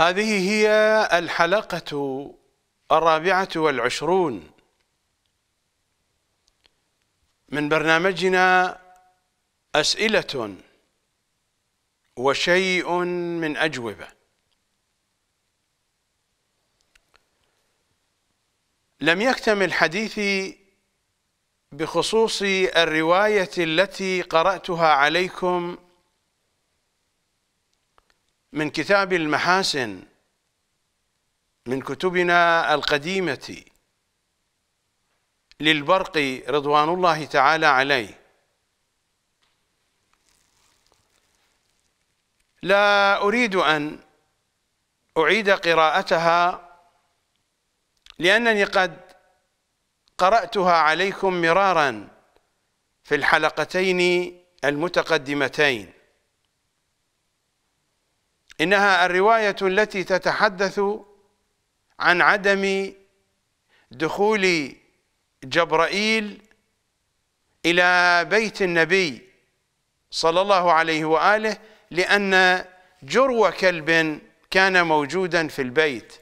هذه هي الحلقة الرابعة والعشرون من برنامجنا أسئلة وشيء من أجوبة لم يكتمل حديثي بخصوص الرواية التي قرأتها عليكم من كتاب المحاسن من كتبنا القديمة للبرق رضوان الله تعالى عليه لا أريد أن أعيد قراءتها لأنني قد قرأتها عليكم مرارا في الحلقتين المتقدمتين إنها الرواية التي تتحدث عن عدم دخول جبرائيل إلى بيت النبي صلى الله عليه وآله لأن جرو كلب كان موجودا في البيت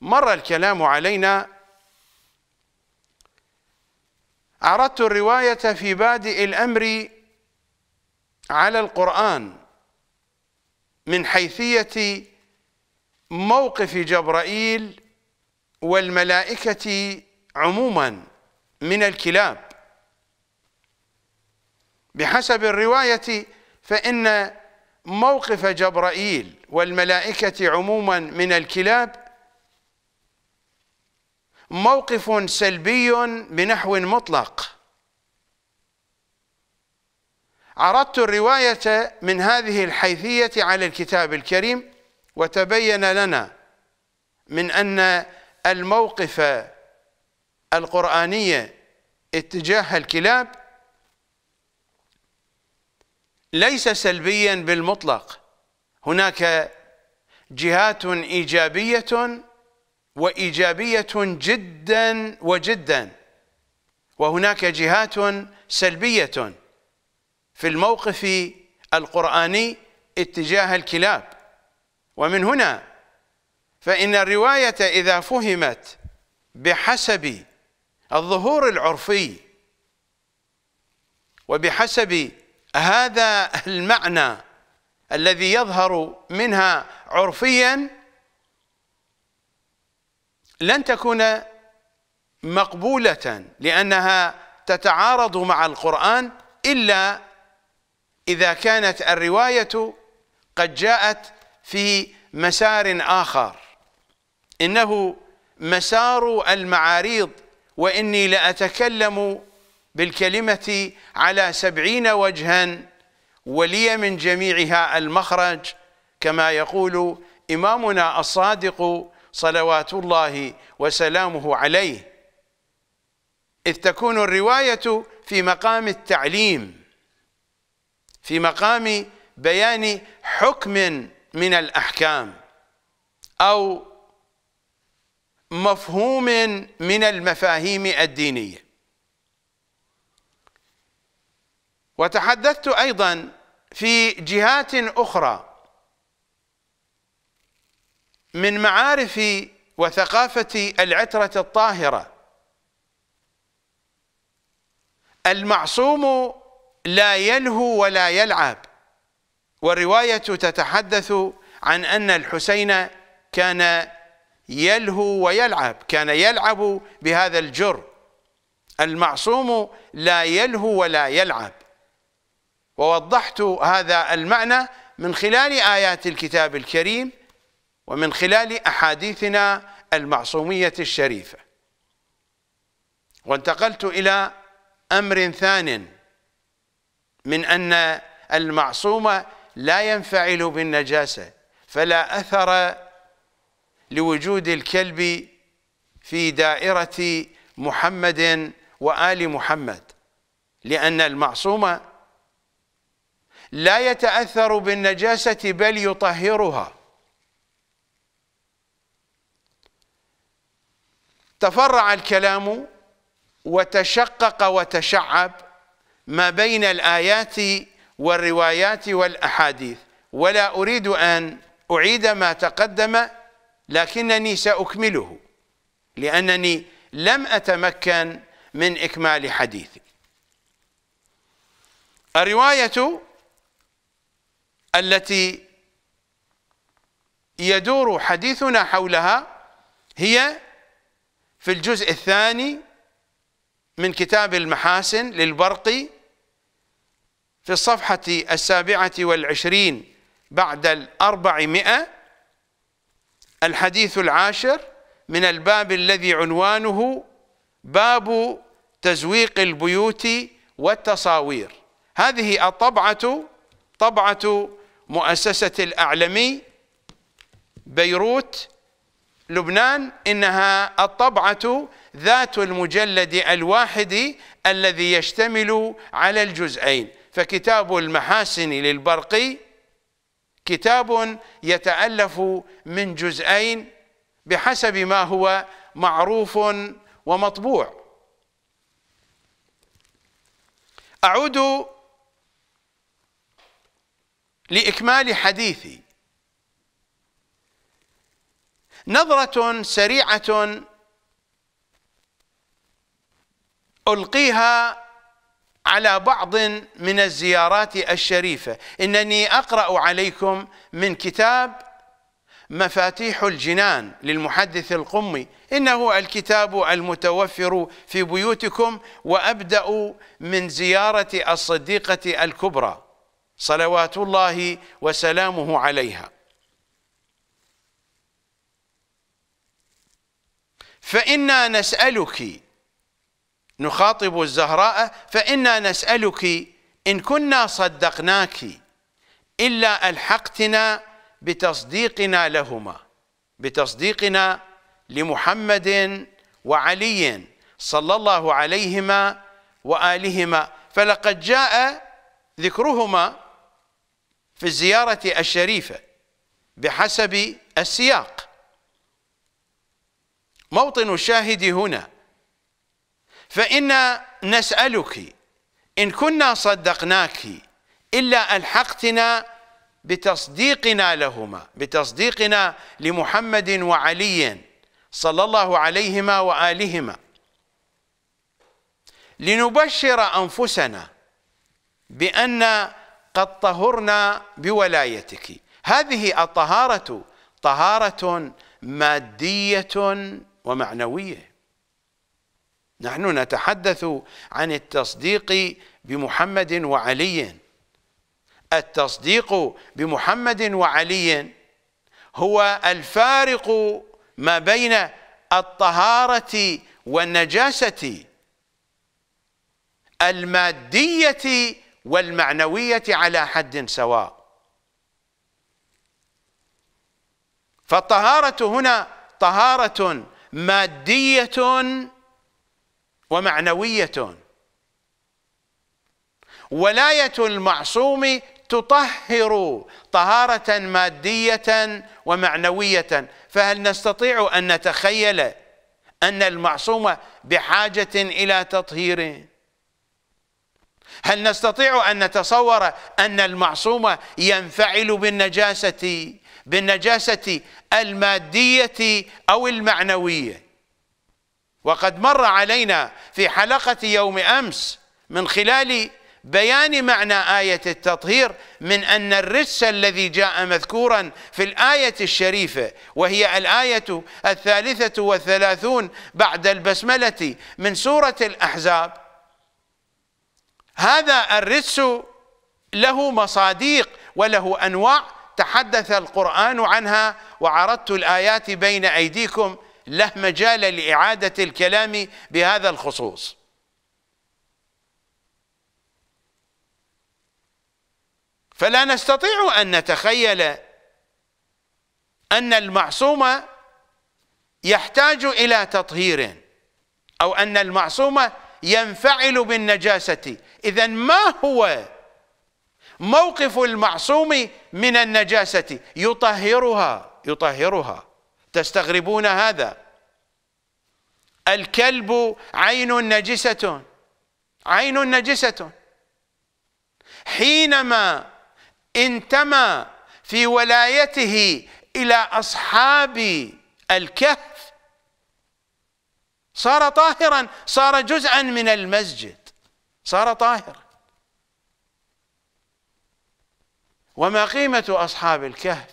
مر الكلام علينا عرضت الرواية في بادئ الأمر على القرآن من حيثية موقف جبرائيل والملائكة عموما من الكلاب بحسب الرواية فإن موقف جبرائيل والملائكة عموما من الكلاب موقف سلبي بنحو مطلق عرضت الرواية من هذه الحيثية على الكتاب الكريم وتبين لنا من أن الموقف القرآني اتجاه الكلاب ليس سلبيا بالمطلق هناك جهات إيجابية وإيجابية جدا وجدا وهناك جهات سلبية في الموقف القرآني اتجاه الكلاب ومن هنا فإن الرواية إذا فهمت بحسب الظهور العرفي وبحسب هذا المعنى الذي يظهر منها عرفيا لن تكون مقبولة لأنها تتعارض مع القرآن إلا إذا كانت الرواية قد جاءت في مسار آخر إنه مسار المعاريض وإني لأتكلم بالكلمة على سبعين وجها ولي من جميعها المخرج كما يقول إمامنا الصادق صلوات الله وسلامه عليه إذ تكون الرواية في مقام التعليم في مقام بيان حكم من الأحكام أو مفهوم من المفاهيم الدينية وتحدثت أيضا في جهات أخرى من معارف وثقافة العترة الطاهرة المعصوم لا يلهو ولا يلعب والرواية تتحدث عن أن الحسين كان يلهو ويلعب كان يلعب بهذا الجر المعصوم لا يلهو ولا يلعب ووضحت هذا المعنى من خلال آيات الكتاب الكريم ومن خلال أحاديثنا المعصومية الشريفة وانتقلت إلى أمر ثان من أن المعصوم لا ينفعل بالنجاسة فلا أثر لوجود الكلب في دائرة محمد وآل محمد لأن المعصوم لا يتأثر بالنجاسة بل يطهرها تفرع الكلام وتشقق وتشعب ما بين الآيات والروايات والأحاديث ولا أريد أن أعيد ما تقدم لكنني سأكمله لأنني لم أتمكن من إكمال حديثي الرواية التي يدور حديثنا حولها هي في الجزء الثاني من كتاب المحاسن للبرقي في الصفحة السابعة والعشرين بعد الأربعمائة الحديث العاشر من الباب الذي عنوانه باب تزويق البيوت والتصاوير هذه الطبعة طبعة مؤسسة الأعلمي بيروت لبنان إنها الطبعة ذات المجلد الواحد الذي يشتمل على الجزئين فكتاب المحاسن للبرقي كتاب يتألف من جزئين بحسب ما هو معروف ومطبوع أعود لإكمال حديثي نظرة سريعة ألقيها على بعض من الزيارات الشريفة إنني أقرأ عليكم من كتاب مفاتيح الجنان للمحدث القمي إنه الكتاب المتوفر في بيوتكم وأبدأ من زيارة الصديقة الكبرى صلوات الله وسلامه عليها فإنا نسألك نخاطب الزهراء فإنا نسألك إن كنا صدقناك إلا ألحقتنا بتصديقنا لهما بتصديقنا لمحمد وعلي صلى الله عليهما وآلهما فلقد جاء ذكرهما في الزيارة الشريفة بحسب السياق موطن الشاهد هنا فإنا نسألك إن كنا صدقناك إلا ألحقتنا بتصديقنا لهما بتصديقنا لمحمد وعلي صلى الله عليهما وآلهما لنبشر أنفسنا بأن قد طهرنا بولايتك هذه الطهارة طهارة مادية ومعنوية نحن نتحدث عن التصديق بمحمد وعلي التصديق بمحمد وعلي هو الفارق ما بين الطهارة والنجاسة المادية والمعنوية على حد سواء فالطهارة هنا طهارة مادية ومعنوية ولاية المعصوم تطهر طهارة مادية ومعنوية فهل نستطيع أن نتخيل أن المعصوم بحاجة إلى تطهير هل نستطيع أن نتصور أن المعصوم ينفعل بالنجاسة بالنجاسة المادية أو المعنوية وقد مر علينا في حلقة يوم أمس من خلال بيان معنى آية التطهير من أن الرجس الذي جاء مذكورا في الآية الشريفة وهي الآية الثالثة والثلاثون بعد البسملة من سورة الأحزاب هذا الرجس له مصاديق وله أنواع تحدث القرآن عنها وعرضت الآيات بين أيديكم له مجال لإعادة الكلام بهذا الخصوص فلا نستطيع أن نتخيل أن المعصوم يحتاج إلى تطهير أو أن المعصوم ينفعل بالنجاسة إذا ما هو موقف المعصوم من النجاسة يطهرها يطهرها تستغربون هذا الكلب عين نجسة عين نجسة حينما انتمى في ولايته إلى أصحاب الكهف صار طاهرا صار جزءا من المسجد صار طاهرا وما قيمة أصحاب الكهف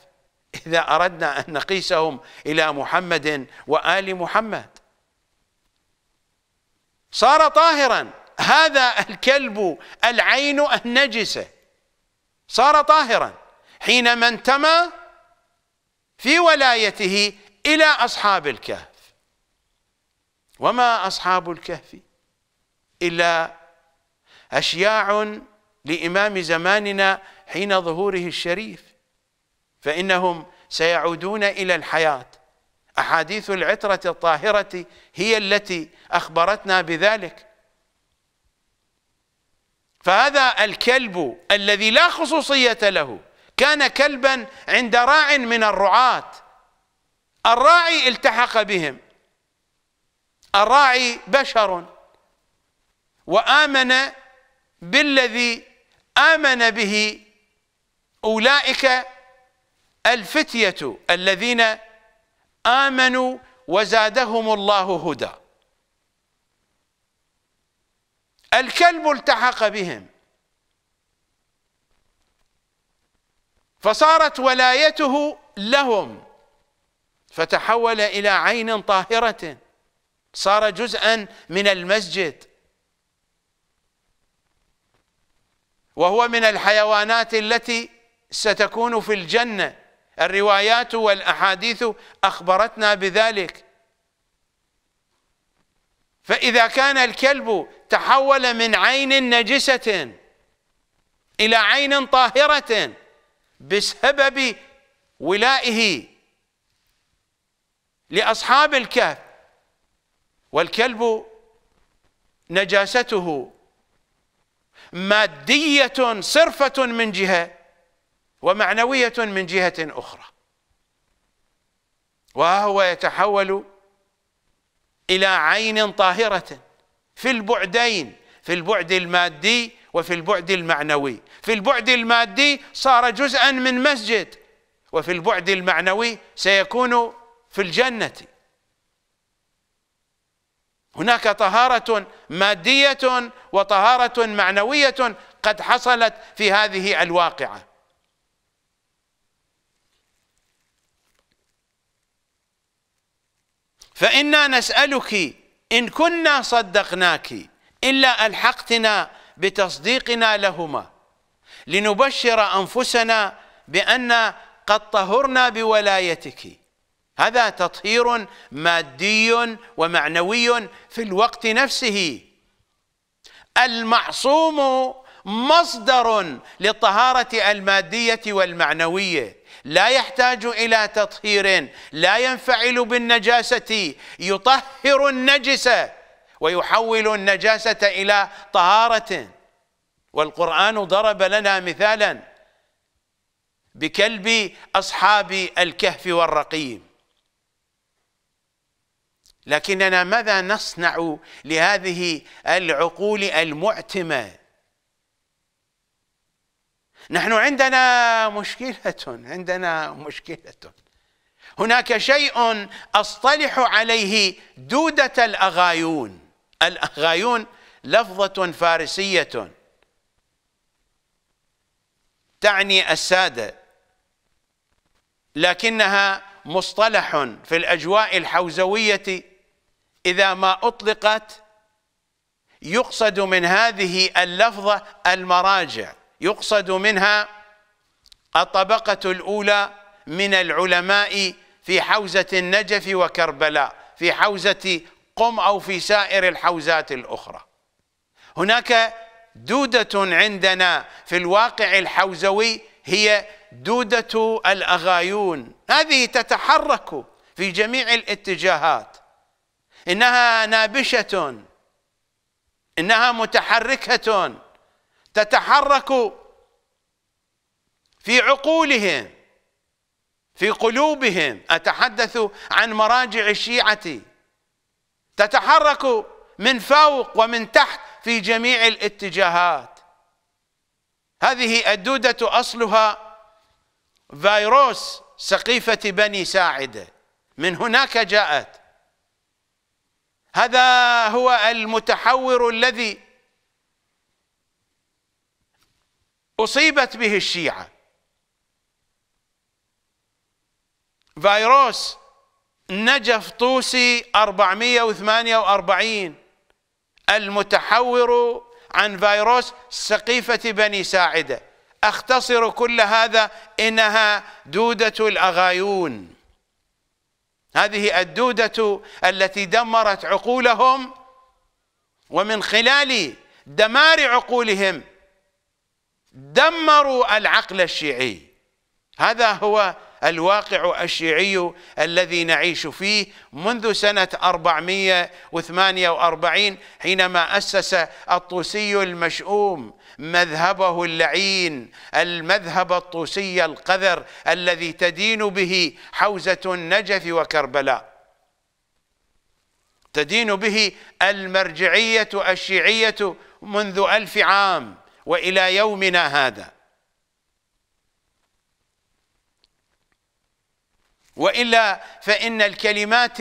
إذا أردنا أن نقيسهم إلى محمد وآل محمد صار طاهرا هذا الكلب العين النجسة صار طاهرا حينما انتمى في ولايته إلى أصحاب الكهف وما أصحاب الكهف إلا أشياع لإمام زماننا حين ظهوره الشريف فإنهم سيعودون إلى الحياة أحاديث العترة الطاهرة هي التي أخبرتنا بذلك فهذا الكلب الذي لا خصوصية له كان كلبا عند راع من الرعاة الراعي التحق بهم الراعي بشر وآمن بالذي آمن به أولئك الفتية الذين آمنوا وزادهم الله هدى الكلب التحق بهم فصارت ولايته لهم فتحول إلى عين طاهرة صار جزءا من المسجد وهو من الحيوانات التي ستكون في الجنة الروايات والأحاديث أخبرتنا بذلك فإذا كان الكلب تحول من عين نجسة إلى عين طاهرة بسبب ولائه لأصحاب الكهف والكلب نجاسته مادية صرفة من جهة ومعنوية من جهة أخرى وهو يتحول إلى عين طاهرة في البعدين في البعد المادي وفي البعد المعنوي في البعد المادي صار جزءا من مسجد وفي البعد المعنوي سيكون في الجنة هناك طهارة مادية وطهارة معنوية قد حصلت في هذه الواقعة فإنا نسألك إن كنا صدقناك إلا ألحقتنا بتصديقنا لهما لنبشر أنفسنا بأن قد طهرنا بولايتك هذا تطهير مادي ومعنوي في الوقت نفسه المعصوم مصدر للطهارة المادية والمعنوية لا يحتاج إلى تطهير لا ينفعل بالنجاسة يطهر النجس ويحول النجاسة إلى طهارة والقرآن ضرب لنا مثالا بكلب أصحاب الكهف والرقيم لكننا ماذا نصنع لهذه العقول المعتمه نحن عندنا مشكلة عندنا مشكلة هناك شيء أصطلح عليه دودة الأغايون الأغايون لفظة فارسية تعني السادة لكنها مصطلح في الأجواء الحوزوية إذا ما أطلقت يقصد من هذه اللفظة المراجع يقصد منها الطبقة الأولى من العلماء في حوزة النجف وكربلاء في حوزة قم أو في سائر الحوزات الأخرى هناك دودة عندنا في الواقع الحوزوي هي دودة الأغايون هذه تتحرك في جميع الاتجاهات إنها نابشة إنها متحركة تتحرك في عقولهم في قلوبهم أتحدث عن مراجع الشيعة تتحرك من فوق ومن تحت في جميع الاتجاهات هذه الدودة أصلها فيروس سقيفة بني ساعدة من هناك جاءت هذا هو المتحور الذي أصيبت به الشيعة فيروس نجف طوسي 448 المتحور عن فيروس سقيفة بني ساعدة أختصر كل هذا إنها دودة الأغايون هذه الدودة التي دمرت عقولهم ومن خلال دمار عقولهم دمروا العقل الشيعي هذا هو الواقع الشيعي الذي نعيش فيه منذ سنة 448 حينما أسس الطوسي المشؤوم مذهبه اللعين المذهب الطوسي القذر الذي تدين به حوزة النجف وكربلاء تدين به المرجعية الشيعية منذ ألف عام والى يومنا هذا والا فان الكلمات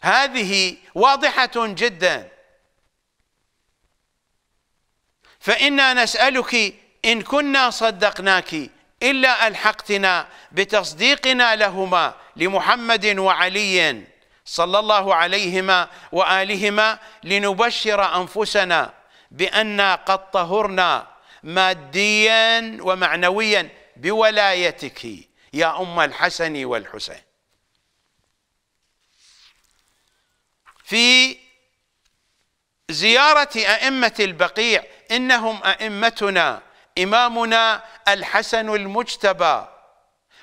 هذه واضحه جدا فانا نسالك ان كنا صدقناك الا الحقتنا بتصديقنا لهما لمحمد وعلي صلى الله عليهما والهما لنبشر انفسنا بأن قد طهرنا ماديا ومعنويا بولايتك يا أم الحسن والحسين في زيارة أئمة البقيع إنهم أئمتنا إمامنا الحسن المجتبى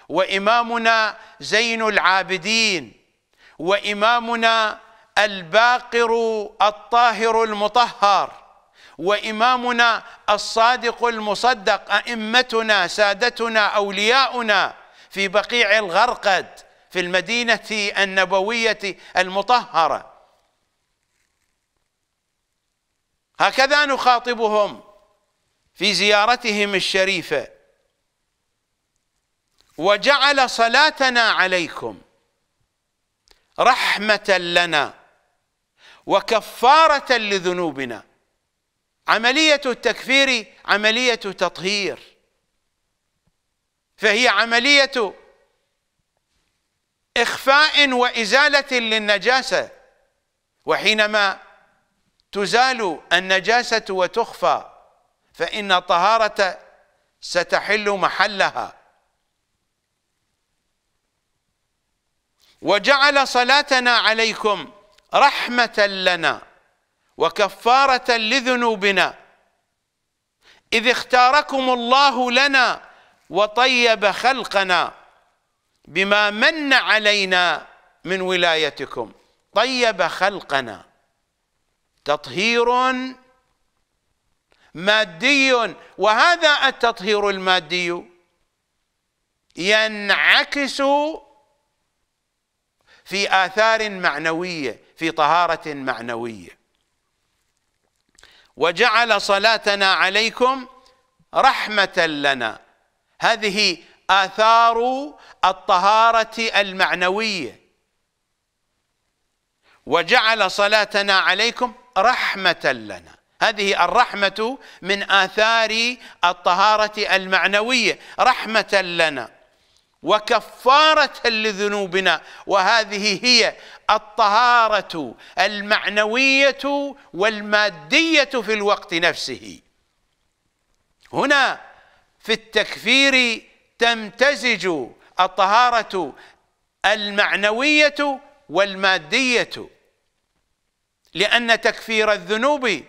وإمامنا زين العابدين وإمامنا الباقر الطاهر المطهر وإمامنا الصادق المصدق أئمتنا سادتنا أولياؤنا في بقيع الغرقد في المدينة النبوية المطهرة هكذا نخاطبهم في زيارتهم الشريفة وجعل صلاتنا عليكم رحمة لنا وكفارة لذنوبنا عملية التكفير عملية تطهير فهي عملية إخفاء وإزالة للنجاسة وحينما تزال النجاسة وتخفى فإن الطهارة ستحل محلها وجعل صلاتنا عليكم رحمة لنا وكفارة لذنوبنا إذ اختاركم الله لنا وطيب خلقنا بما من علينا من ولايتكم طيب خلقنا تطهير مادي وهذا التطهير المادي ينعكس في آثار معنوية في طهارة معنوية وجعل صلاتنا عليكم رحمة لنا هذه آثار الطهارة المعنوية وجعل صلاتنا عليكم رحمة لنا هذه الرحمة من آثار الطهارة المعنوية رحمة لنا وكفارة لذنوبنا وهذه هي الطهارة المعنوية والمادية في الوقت نفسه هنا في التكفير تمتزج الطهارة المعنوية والمادية لأن تكفير الذنوب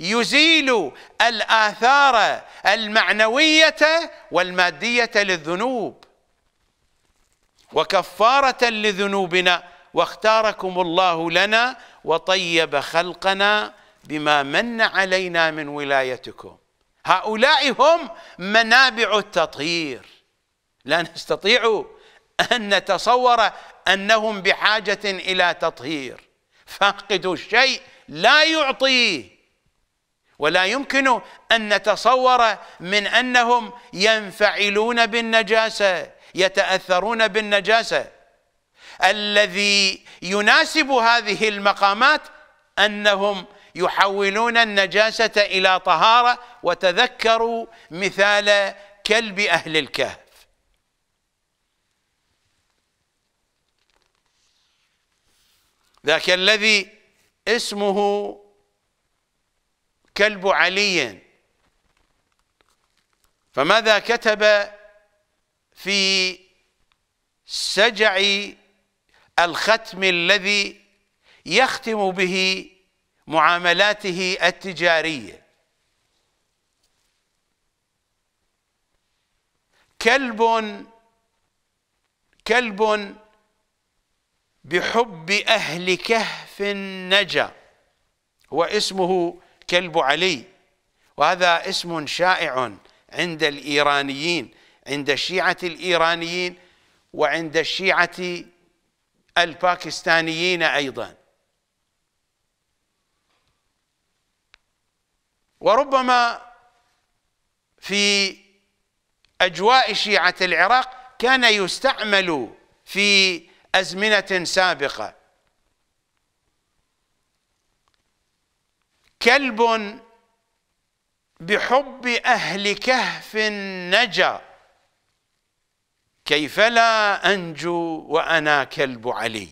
يزيل الآثار المعنوية والمادية للذنوب وكفارة لذنوبنا واختاركم الله لنا وطيب خلقنا بما من علينا من ولايتكم هؤلاء هم منابع التطهير لا نستطيع أن نتصور أنهم بحاجة إلى تطهير فاقد الشيء لا يعطيه ولا يمكن أن نتصور من أنهم ينفعلون بالنجاسة يتأثرون بالنجاسة الذي يناسب هذه المقامات أنهم يحولون النجاسة إلى طهارة وتذكروا مثال كلب أهل الكهف ذاك الذي اسمه كلب علي فماذا كتب في سجع الختم الذي يختم به معاملاته التجارية كلب كلب بحب أهل كهف نجا هو اسمه كلب علي وهذا اسم شائع عند الإيرانيين عند الشيعة الإيرانيين وعند الشيعة الباكستانيين أيضا وربما في أجواء شيعة العراق كان يستعمل في أزمنة سابقة كلب بحب أهل كهف نجا كيف لا أنجو وأنا كلب علي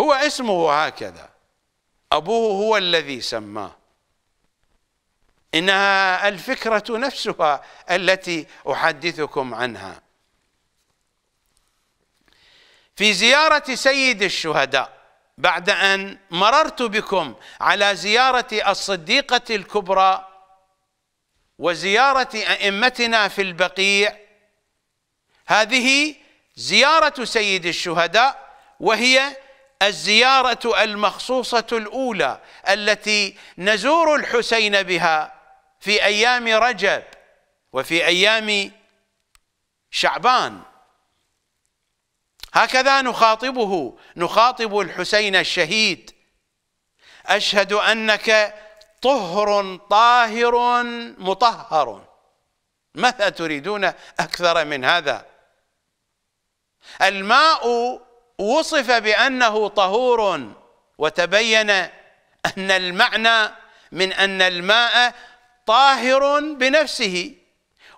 هو اسمه هكذا أبوه هو الذي سماه إنها الفكرة نفسها التي أحدثكم عنها في زيارة سيد الشهداء بعد أن مررت بكم على زيارة الصديقة الكبرى وزيارة أئمتنا في البقيع هذه زيارة سيد الشهداء وهي الزيارة المخصوصة الأولى التي نزور الحسين بها في أيام رجب وفي أيام شعبان هكذا نخاطبه نخاطب الحسين الشهيد أشهد أنك طهر طاهر مطهر ماذا تريدون أكثر من هذا الماء وصف بأنه طهور وتبين أن المعنى من أن الماء طاهر بنفسه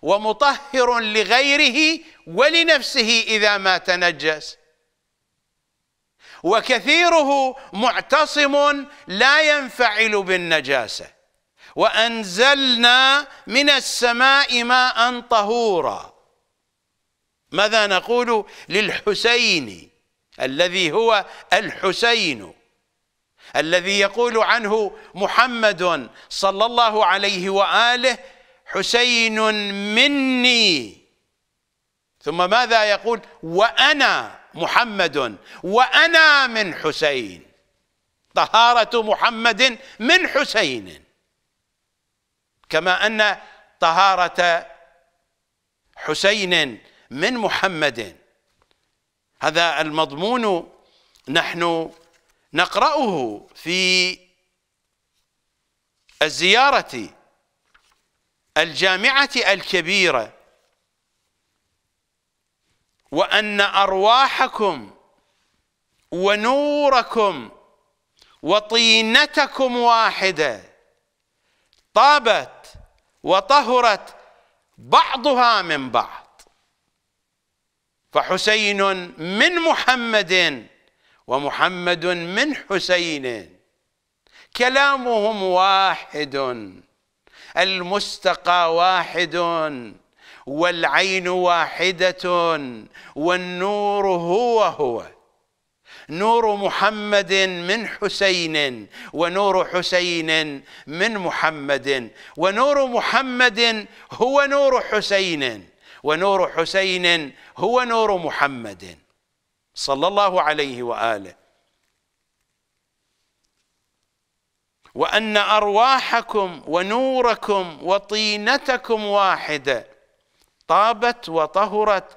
ومطهر لغيره ولنفسه إذا ما تنجس وكثيره معتصم لا ينفعل بالنجاسه وانزلنا من السماء ماء طهورا ماذا نقول للحسين الذي هو الحسين الذي يقول عنه محمد صلى الله عليه واله حسين مني ثم ماذا يقول وانا محمد وأنا من حسين طهارة محمد من حسين كما أن طهارة حسين من محمد هذا المضمون نحن نقرأه في الزيارة الجامعة الكبيرة وأن أرواحكم ونوركم وطينتكم واحدة طابت وطهرت بعضها من بعض فحسين من محمد ومحمد من حسين كلامهم واحد المستقى واحد والعين واحدة والنور هو هو نور محمد من حسين ونور حسين من محمد ونور محمد هو نور حسين ونور حسين هو نور محمد صلى الله عليه واله وان ارواحكم ونوركم وطينتكم واحده طابت وطهرت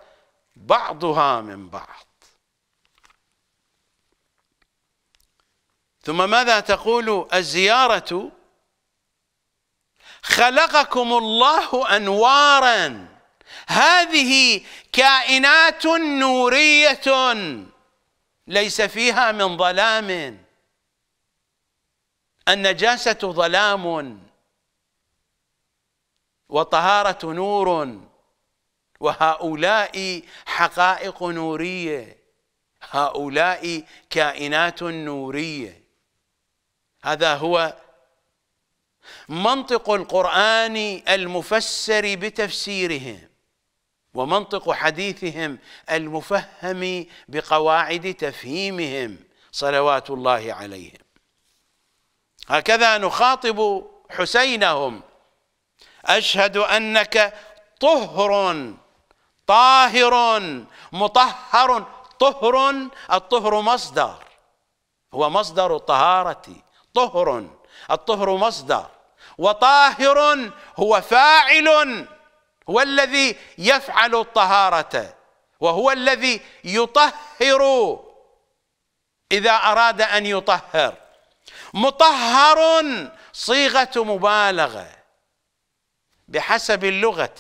بعضها من بعض ثم ماذا تقول الزيارة خلقكم الله أنوارا هذه كائنات نورية ليس فيها من ظلام النجاسة ظلام وطهارة نور وهؤلاء حقائق نوريه هؤلاء كائنات نوريه هذا هو منطق القران المفسر بتفسيرهم ومنطق حديثهم المفهم بقواعد تفهيمهم صلوات الله عليهم هكذا نخاطب حسينهم اشهد انك طهر طاهر مطهر طهر الطهر مصدر هو مصدر الطهارة طهر الطهر مصدر وطاهر هو فاعل هو الذي يفعل الطهارة وهو الذي يطهر إذا أراد أن يطهر مطهر صيغة مبالغة بحسب اللغة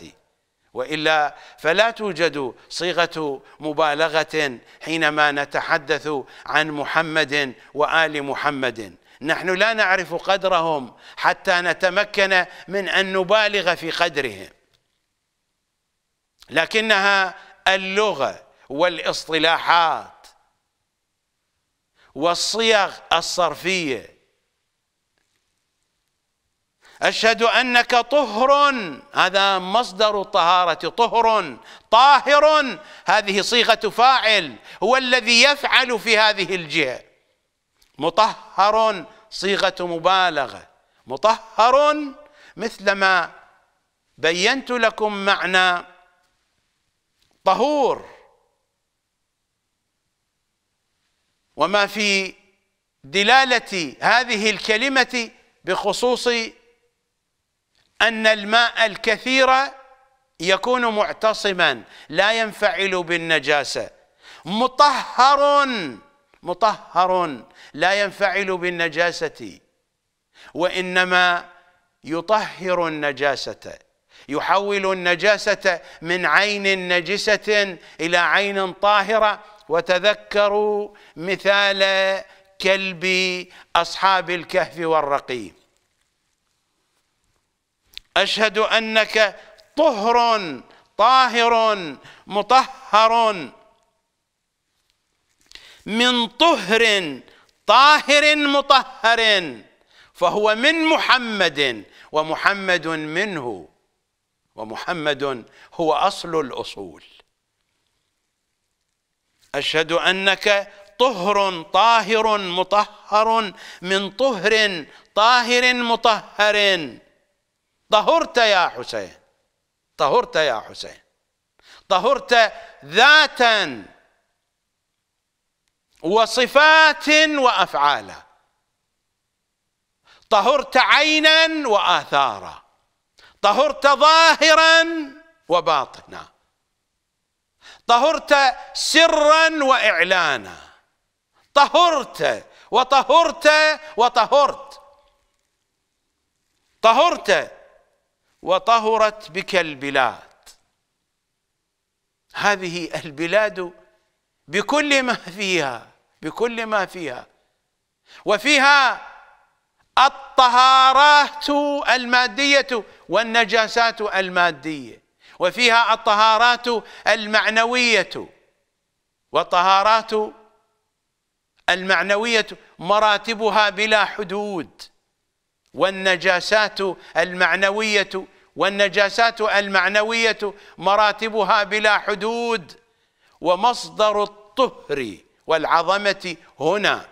والا فلا توجد صيغه مبالغه حينما نتحدث عن محمد وال محمد نحن لا نعرف قدرهم حتى نتمكن من ان نبالغ في قدرهم لكنها اللغه والاصطلاحات والصيغ الصرفيه أشهد أنك طهر هذا مصدر الطهارة طهر طاهر هذه صيغة فاعل هو الذي يفعل في هذه الجهة مطهر صيغة مبالغة مطهر مثلما بينت لكم معنى طهور وما في دلالة هذه الكلمة بخصوص أن الماء الكثير يكون معتصما لا ينفعل بالنجاسة مطهر مطهر لا ينفعل بالنجاسة وإنما يطهر النجاسة يحول النجاسة من عين نجسة إلى عين طاهرة وتذكروا مثال كلب أصحاب الكهف والرقيم أشهد أنك طهر طاهر مطهر من طهر طاهر مطهر فهو من محمد ومحمد منه ومحمد هو أصل الأصول أشهد أنك طهر طاهر مطهر من طهر طاهر مطهر طهرت يا حسين طهرت يا حسين طهرت ذاتا وصفات وافعالا طهرت عينا واثارا طهرت ظاهرا وباطنا طهرت سرا واعلانا طهرت وطهرت وطهرت طهرت وطهرت بك البلاد هذه البلاد بكل ما فيها بكل ما فيها وفيها الطهارات المادية والنجاسات المادية وفيها الطهارات المعنوية والطهارات المعنوية مراتبها بلا حدود والنجاسات المعنوية والنجاسات المعنوية مراتبها بلا حدود ومصدر الطهر والعظمة هنا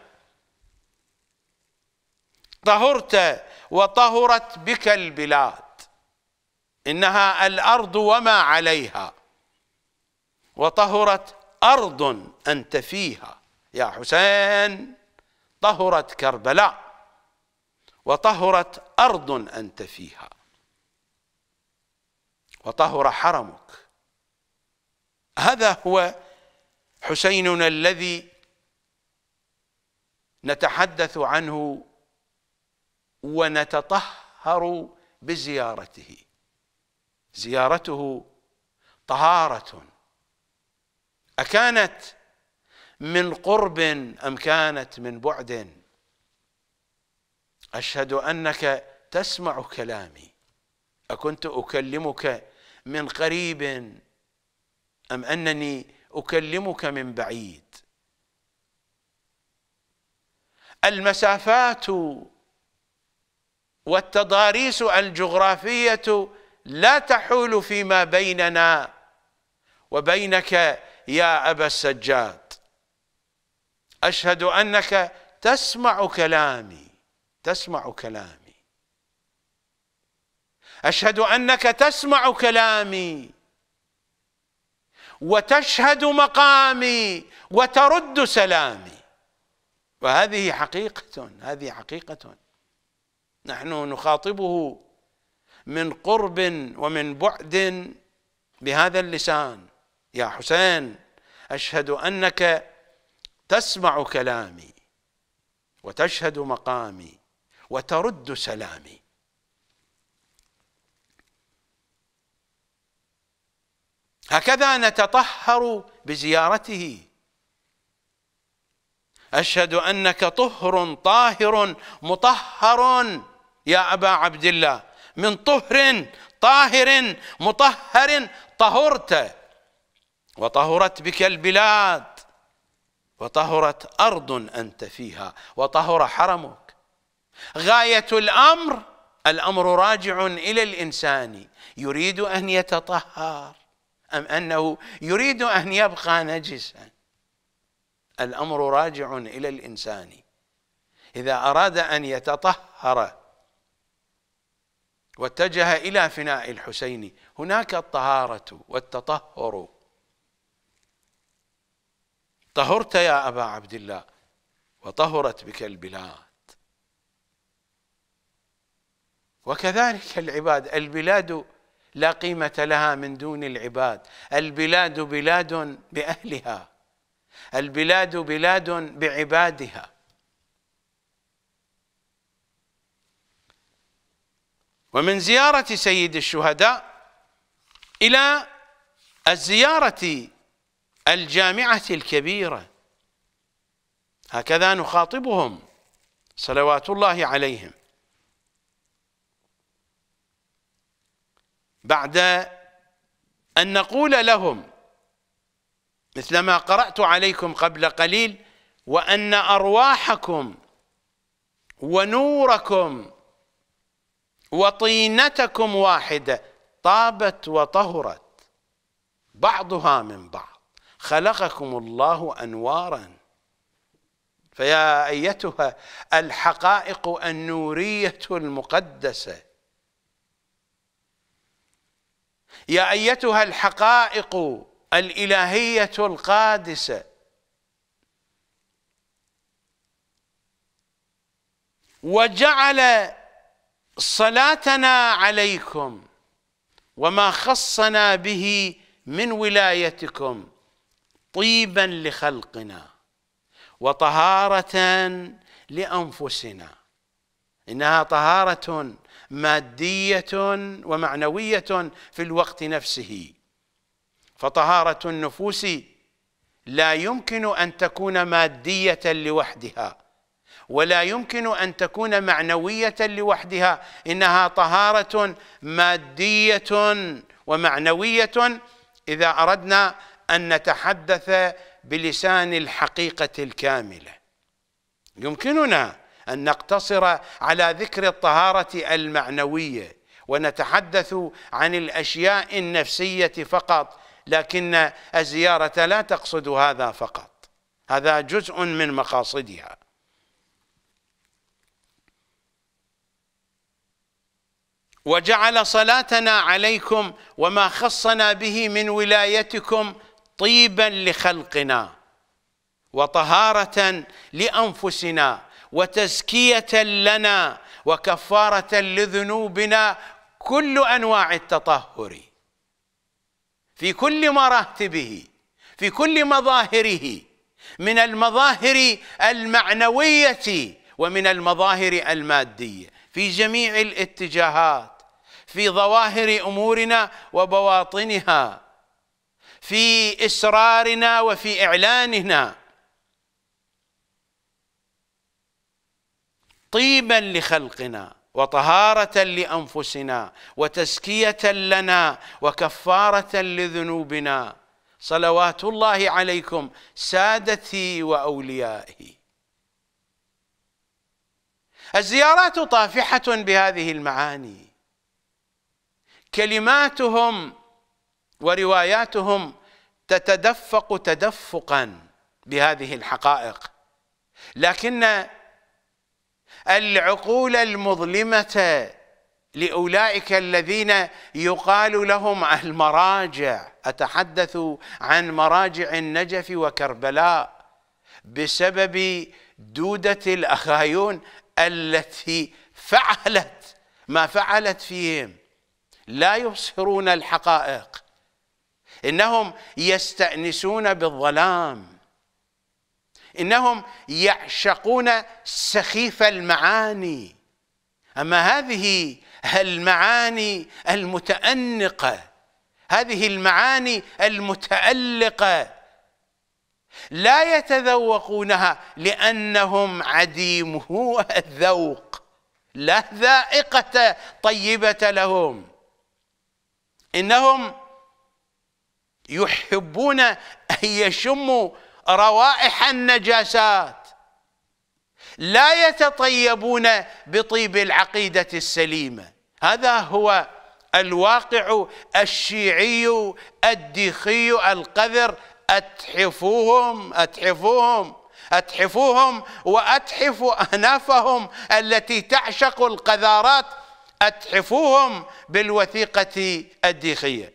طهرت وطهرت بك البلاد إنها الأرض وما عليها وطهرت أرض أنت فيها يا حسين طهرت كربلاء وطهرت أرض أنت فيها وطهر حرمك هذا هو حسيننا الذي نتحدث عنه ونتطهر بزيارته زيارته طهارة أكانت من قرب أم كانت من بعد أشهد أنك تسمع كلامي أكنت أكلمك من قريب أم أنني أكلمك من بعيد المسافات والتضاريس الجغرافية لا تحول فيما بيننا وبينك يا أبا السجاد أشهد أنك تسمع كلامي تسمع كلامي اشهد انك تسمع كلامي وتشهد مقامي وترد سلامي وهذه حقيقة هذه حقيقة نحن نخاطبه من قرب ومن بعد بهذا اللسان يا حسين أشهد أنك تسمع كلامي وتشهد مقامي وترد سلامي هكذا نتطهر بزيارته أشهد أنك طهر طاهر مطهر يا أبا عبد الله من طهر طاهر مطهر طهرت وطهرت بك البلاد وطهرت أرض أنت فيها وطهر حرمك غاية الأمر الأمر راجع إلى الإنسان يريد أن يتطهر أم أنه يريد أن يبقى نجسا الأمر راجع إلى الإنسان إذا أراد أن يتطهر واتجه إلى فناء الحسين هناك الطهارة والتطهر طهرت يا أبا عبد الله وطهرت بك البلاد وكذلك العباد البلاد لا قيمة لها من دون العباد البلاد بلاد بأهلها البلاد بلاد بعبادها ومن زيارة سيد الشهداء إلى الزيارة الجامعة الكبيرة هكذا نخاطبهم صلوات الله عليهم بعد أن نقول لهم مثلما قرأت عليكم قبل قليل وأن أرواحكم ونوركم وطينتكم واحدة طابت وطهرت بعضها من بعض خلقكم الله أنوارا فيا أيتها الحقائق النورية المقدسة يا ايتها الحقائق الالهيه القادسه وجعل صلاتنا عليكم وما خصنا به من ولايتكم طيبا لخلقنا وطهاره لانفسنا انها طهاره ماديه ومعنويه في الوقت نفسه فطهاره النفوس لا يمكن ان تكون ماديه لوحدها ولا يمكن ان تكون معنويه لوحدها انها طهاره ماديه ومعنويه اذا اردنا ان نتحدث بلسان الحقيقه الكامله يمكننا أن نقتصر على ذكر الطهارة المعنوية ونتحدث عن الأشياء النفسية فقط لكن الزيارة لا تقصد هذا فقط هذا جزء من مقاصدها وجعل صلاتنا عليكم وما خصنا به من ولايتكم طيبا لخلقنا وطهارة لأنفسنا وتزكية لنا وكفارة لذنوبنا كل أنواع التطهر في كل مراتبه في كل مظاهره من المظاهر المعنوية ومن المظاهر المادية في جميع الاتجاهات في ظواهر أمورنا وبواطنها في إسرارنا وفي إعلاننا طيبا لخلقنا وطهارة لأنفسنا وتزكية لنا وكفارة لذنوبنا صلوات الله عليكم سادتي وأوليائي الزيارات طافحة بهذه المعاني كلماتهم ورواياتهم تتدفق تدفقا بهذه الحقائق لكن العقول المظلمه لاولئك الذين يقال لهم المراجع اتحدث عن مراجع النجف وكربلاء بسبب دوده الاخايون التي فعلت ما فعلت فيهم لا يبصرون الحقائق انهم يستانسون بالظلام إنهم يعشقون سخيف المعاني أما هذه المعاني المتأنقة هذه المعاني المتألقة لا يتذوقونها لأنهم عديمو الذوق لا ذائقة طيبة لهم إنهم يحبون أن يشموا روائح النجاسات لا يتطيبون بطيب العقيدة السليمة هذا هو الواقع الشيعي الديخي القذر أتحفوهم أتحفوهم أتحفوهم وأتحف أنافهم التي تعشق القذارات أتحفوهم بالوثيقة الديخية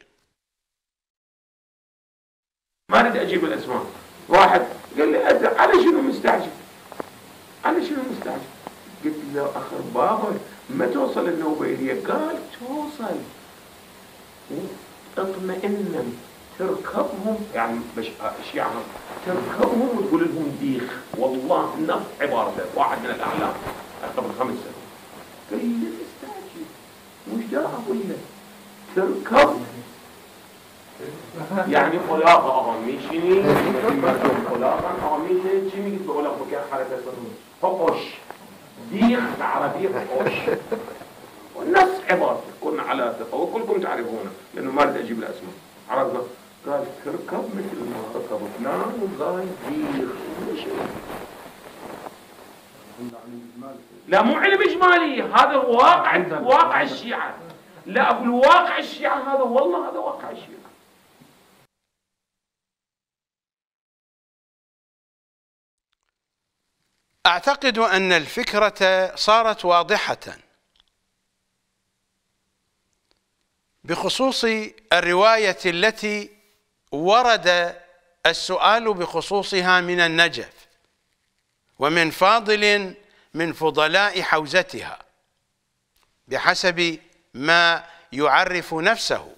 ما أريد أجيب الأسماء واحد قال لي أزرق على شنو مستعجل على شنو مستعجل قلت له أخر بابا ما توصل النوبة إلي قال توصل اطمئنا تركبهم يعني مش يعني تركبهم وتقول لهم ديخ والله نفس عبارته واحد من الاعلام قبل خمس سنوات قال لي مستعجل مش دا اقول تركب تركبهم یعنی خلاق آقا میشینی مردم خلاقن آقا میشینی چی میگید به خلاق بکر حرکت فقش ديخ بالعربية قش والناس عبارة كنا على ثقة وكلكم تعرفونه لأنه ما أريد أجيب الأسماء عرفة قال تركب مثل ما ركبت فلان والله ديخ لا مو علم إجمالي هذا واقع واقع الشيعة لا أقول واقع الشيعة هذا والله هذا واقع الشيعة أعتقد أن الفكرة صارت واضحة بخصوص الرواية التي ورد السؤال بخصوصها من النجف ومن فاضل من فضلاء حوزتها بحسب ما يعرف نفسه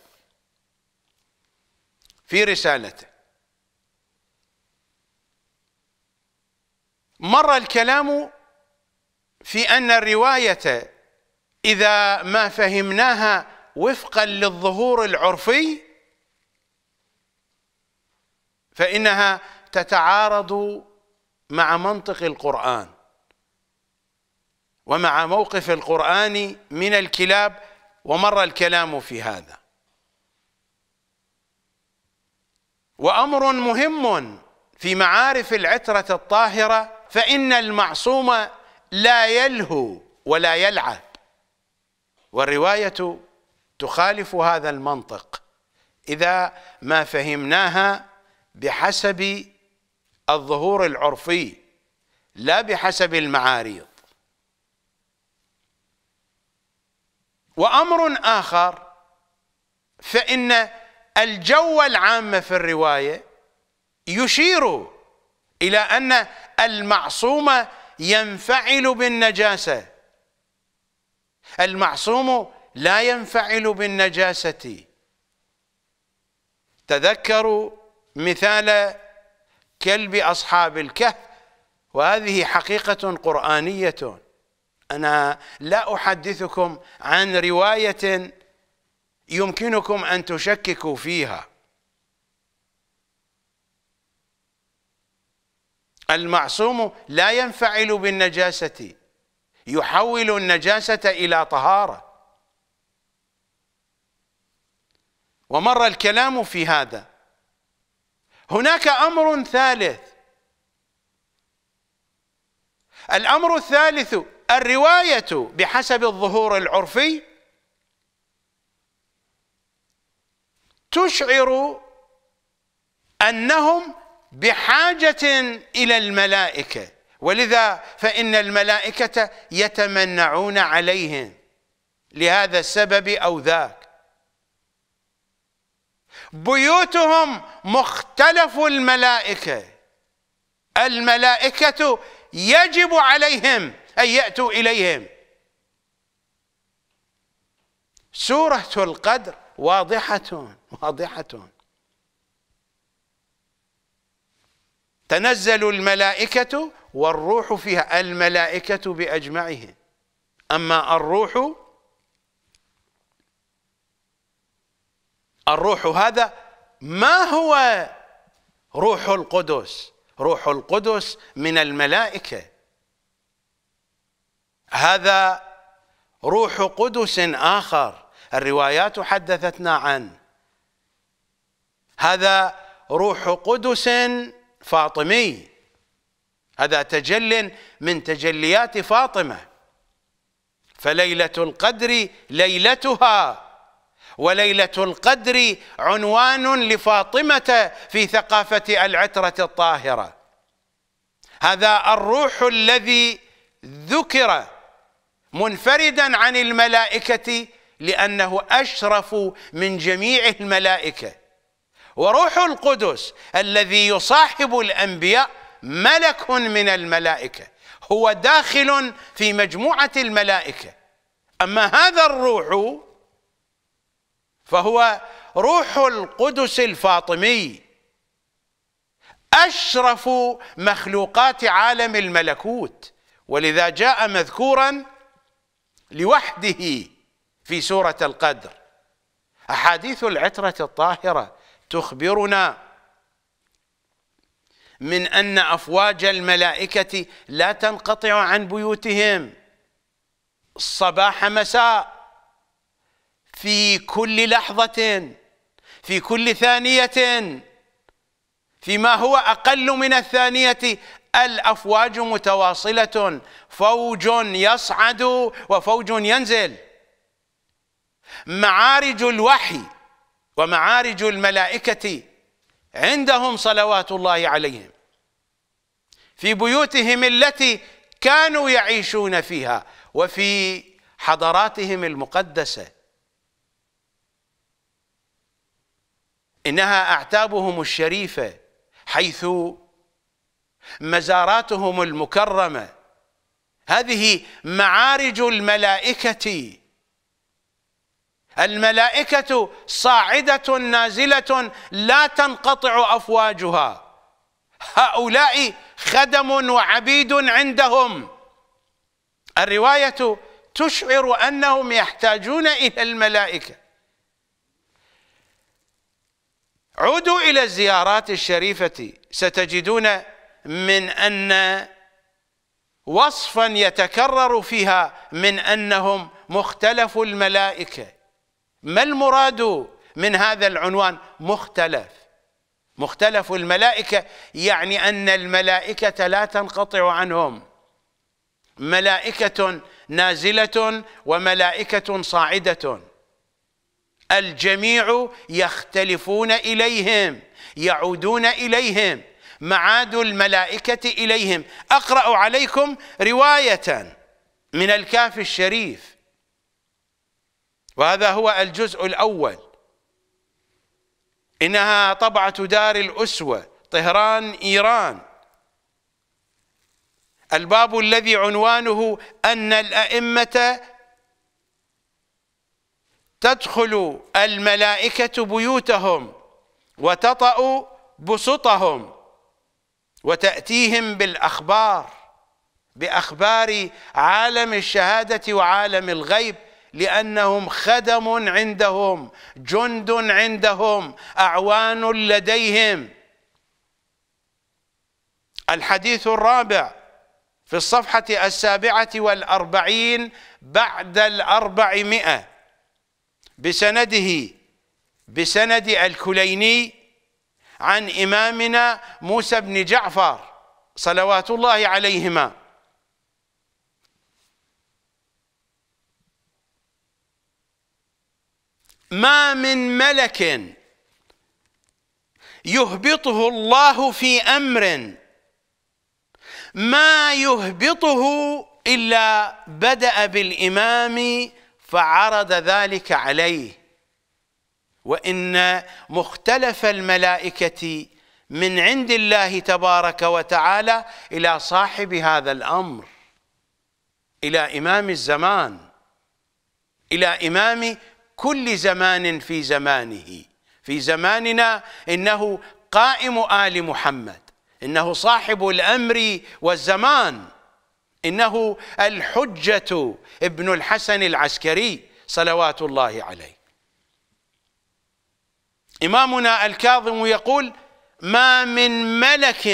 في رسالته مر الكلام في أن الرواية إذا ما فهمناها وفقا للظهور العرفي فإنها تتعارض مع منطق القرآن ومع موقف القرآن من الكلاب ومر الكلام في هذا وأمر مهم في معارف العترة الطاهرة فإن المعصوم لا يلهو ولا يلعب والرواية تخالف هذا المنطق إذا ما فهمناها بحسب الظهور العرفي لا بحسب المعاريض وأمر آخر فإن الجو العام في الرواية يشير إلى أن المعصوم ينفعل بالنجاسة المعصوم لا ينفعل بالنجاسة تذكروا مثال كلب أصحاب الكهف وهذه حقيقة قرآنية أنا لا أحدثكم عن رواية يمكنكم أن تشككوا فيها المعصوم لا ينفعل بالنجاسة يحول النجاسة إلى طهارة ومر الكلام في هذا هناك أمر ثالث الأمر الثالث الرواية بحسب الظهور العرفي تشعر أنهم بحاجة إلى الملائكة ولذا فإن الملائكة يتمنعون عليهم لهذا السبب أو ذاك بيوتهم مختلف الملائكة الملائكة يجب عليهم أن يأتوا إليهم سورة القدر واضحة واضحة تنزل الملائكة والروح فيها الملائكة بأجمعهم أما الروح الروح هذا ما هو روح القدس روح القدس من الملائكة هذا روح قدس آخر الروايات حدثتنا عنه هذا روح قدس فاطمي هذا تجل من تجليات فاطمة فليلة القدر ليلتها وليلة القدر عنوان لفاطمة في ثقافة العترة الطاهرة هذا الروح الذي ذكر منفردا عن الملائكة لأنه أشرف من جميع الملائكة وروح القدس الذي يصاحب الأنبياء ملك من الملائكة هو داخل في مجموعة الملائكة أما هذا الروح فهو روح القدس الفاطمي أشرف مخلوقات عالم الملكوت ولذا جاء مذكورا لوحده في سورة القدر أحاديث العترة الطاهرة تخبرنا من ان افواج الملائكه لا تنقطع عن بيوتهم صباح مساء في كل لحظه في كل ثانيه فيما هو اقل من الثانيه الافواج متواصله فوج يصعد وفوج ينزل معارج الوحي ومعارج الملائكة عندهم صلوات الله عليهم في بيوتهم التي كانوا يعيشون فيها وفي حضراتهم المقدسة إنها أعتابهم الشريفة حيث مزاراتهم المكرمة هذه معارج الملائكة الملائكة صاعدة نازلة لا تنقطع أفواجها هؤلاء خدم وعبيد عندهم الرواية تشعر أنهم يحتاجون إلى الملائكة عودوا إلى الزيارات الشريفة ستجدون من أن وصفا يتكرر فيها من أنهم مختلف الملائكة ما المراد من هذا العنوان مختلف مختلف الملائكة يعني أن الملائكة لا تنقطع عنهم ملائكة نازلة وملائكة صاعدة الجميع يختلفون إليهم يعودون إليهم معاد الملائكة إليهم أقرأ عليكم رواية من الكاف الشريف وهذا هو الجزء الأول إنها طبعة دار الأسوة طهران إيران الباب الذي عنوانه أن الأئمة تدخل الملائكة بيوتهم وتطأ بسطهم وتأتيهم بالأخبار بأخبار عالم الشهادة وعالم الغيب لأنهم خدم عندهم جند عندهم أعوان لديهم الحديث الرابع في الصفحة السابعة والأربعين بعد الأربعمائة بسنده بسند الكليني عن إمامنا موسى بن جعفر صلوات الله عليهما ما من ملك يهبطه الله في امر ما يهبطه الا بدا بالامام فعرض ذلك عليه وان مختلف الملائكه من عند الله تبارك وتعالى الى صاحب هذا الامر الى امام الزمان الى امام كل زمان في زمانه في زماننا انه قائم ال محمد انه صاحب الامر والزمان انه الحجه ابن الحسن العسكري صلوات الله عليه امامنا الكاظم يقول ما من ملك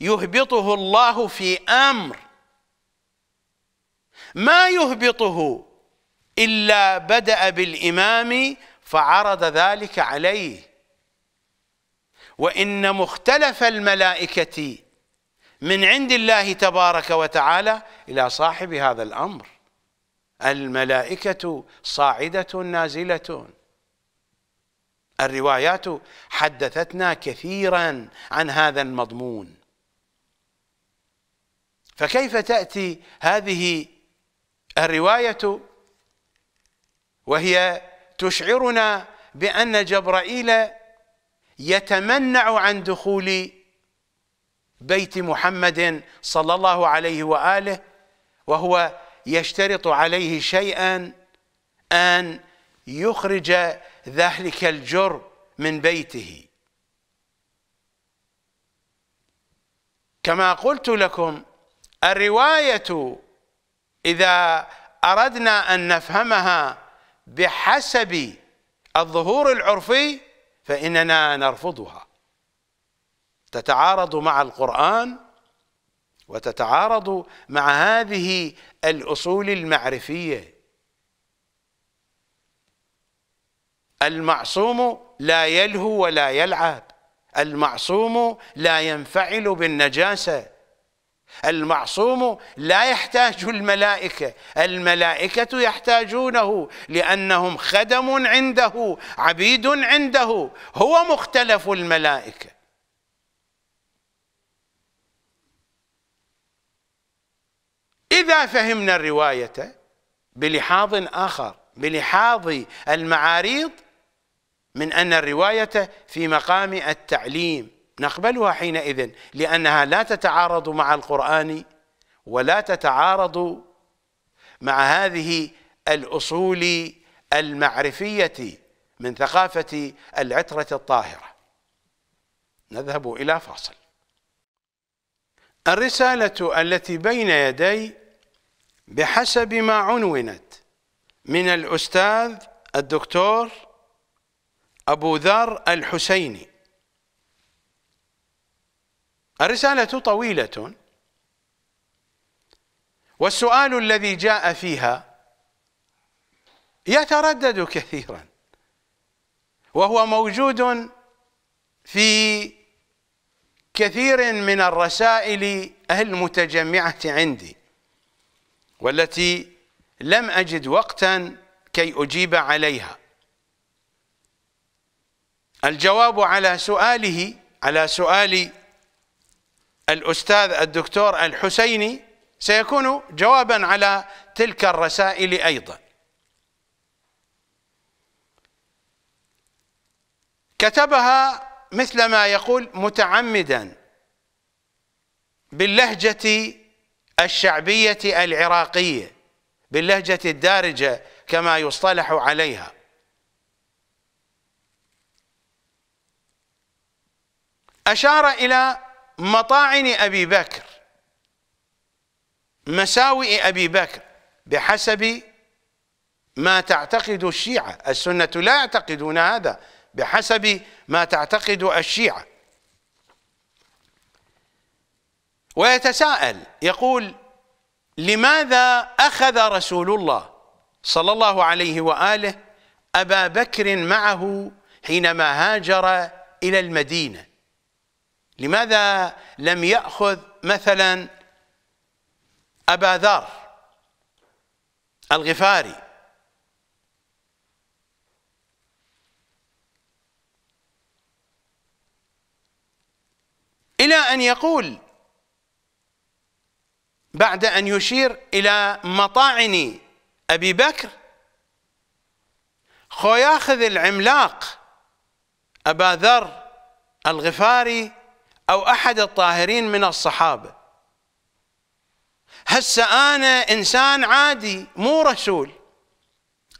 يهبطه الله في امر ما يهبطه إلا بدأ بالإمام فعرض ذلك عليه وإن مختلف الملائكة من عند الله تبارك وتعالى إلى صاحب هذا الأمر الملائكة صاعدة نازلة الروايات حدثتنا كثيرا عن هذا المضمون فكيف تأتي هذه الرواية وهي تشعرنا بأن جبرائيل يتمنع عن دخول بيت محمد صلى الله عليه وآله وهو يشترط عليه شيئا أن يخرج ذلك الجر من بيته كما قلت لكم الرواية إذا أردنا أن نفهمها بحسب الظهور العرفي فإننا نرفضها تتعارض مع القرآن وتتعارض مع هذه الأصول المعرفية المعصوم لا يلهو ولا يلعب المعصوم لا ينفعل بالنجاسة المعصوم لا يحتاج الملائكة الملائكة يحتاجونه لأنهم خدم عنده عبيد عنده هو مختلف الملائكة إذا فهمنا الرواية بلحاظ آخر بلحاظ المعاريض من أن الرواية في مقام التعليم نقبلها حينئذ لأنها لا تتعارض مع القرآن ولا تتعارض مع هذه الأصول المعرفية من ثقافة العترة الطاهرة نذهب إلى فاصل الرسالة التي بين يدي بحسب ما عنونت من الأستاذ الدكتور أبو ذر الحسيني الرسالة طويلة والسؤال الذي جاء فيها يتردد كثيرا وهو موجود في كثير من الرسائل المتجمعة عندي والتي لم أجد وقتا كي أجيب عليها الجواب على سؤاله على سؤال الأستاذ الدكتور الحسيني سيكون جوابا على تلك الرسائل أيضا كتبها مثل ما يقول متعمدا باللهجة الشعبية العراقية باللهجة الدارجة كما يصطلح عليها أشار إلى مطاعن أبي بكر مساوئ أبي بكر بحسب ما تعتقد الشيعة السنة لا يعتقدون هذا بحسب ما تعتقد الشيعة ويتساءل يقول لماذا أخذ رسول الله صلى الله عليه وآله أبا بكر معه حينما هاجر إلى المدينة لماذا لم يأخذ مثلا أبا ذر الغفاري إلى أن يقول بعد أن يشير إلى مطاعن أبي بكر خو ياخذ العملاق أبا ذر الغفاري أو أحد الطاهرين من الصحابة هسه أنا إنسان عادي مو رسول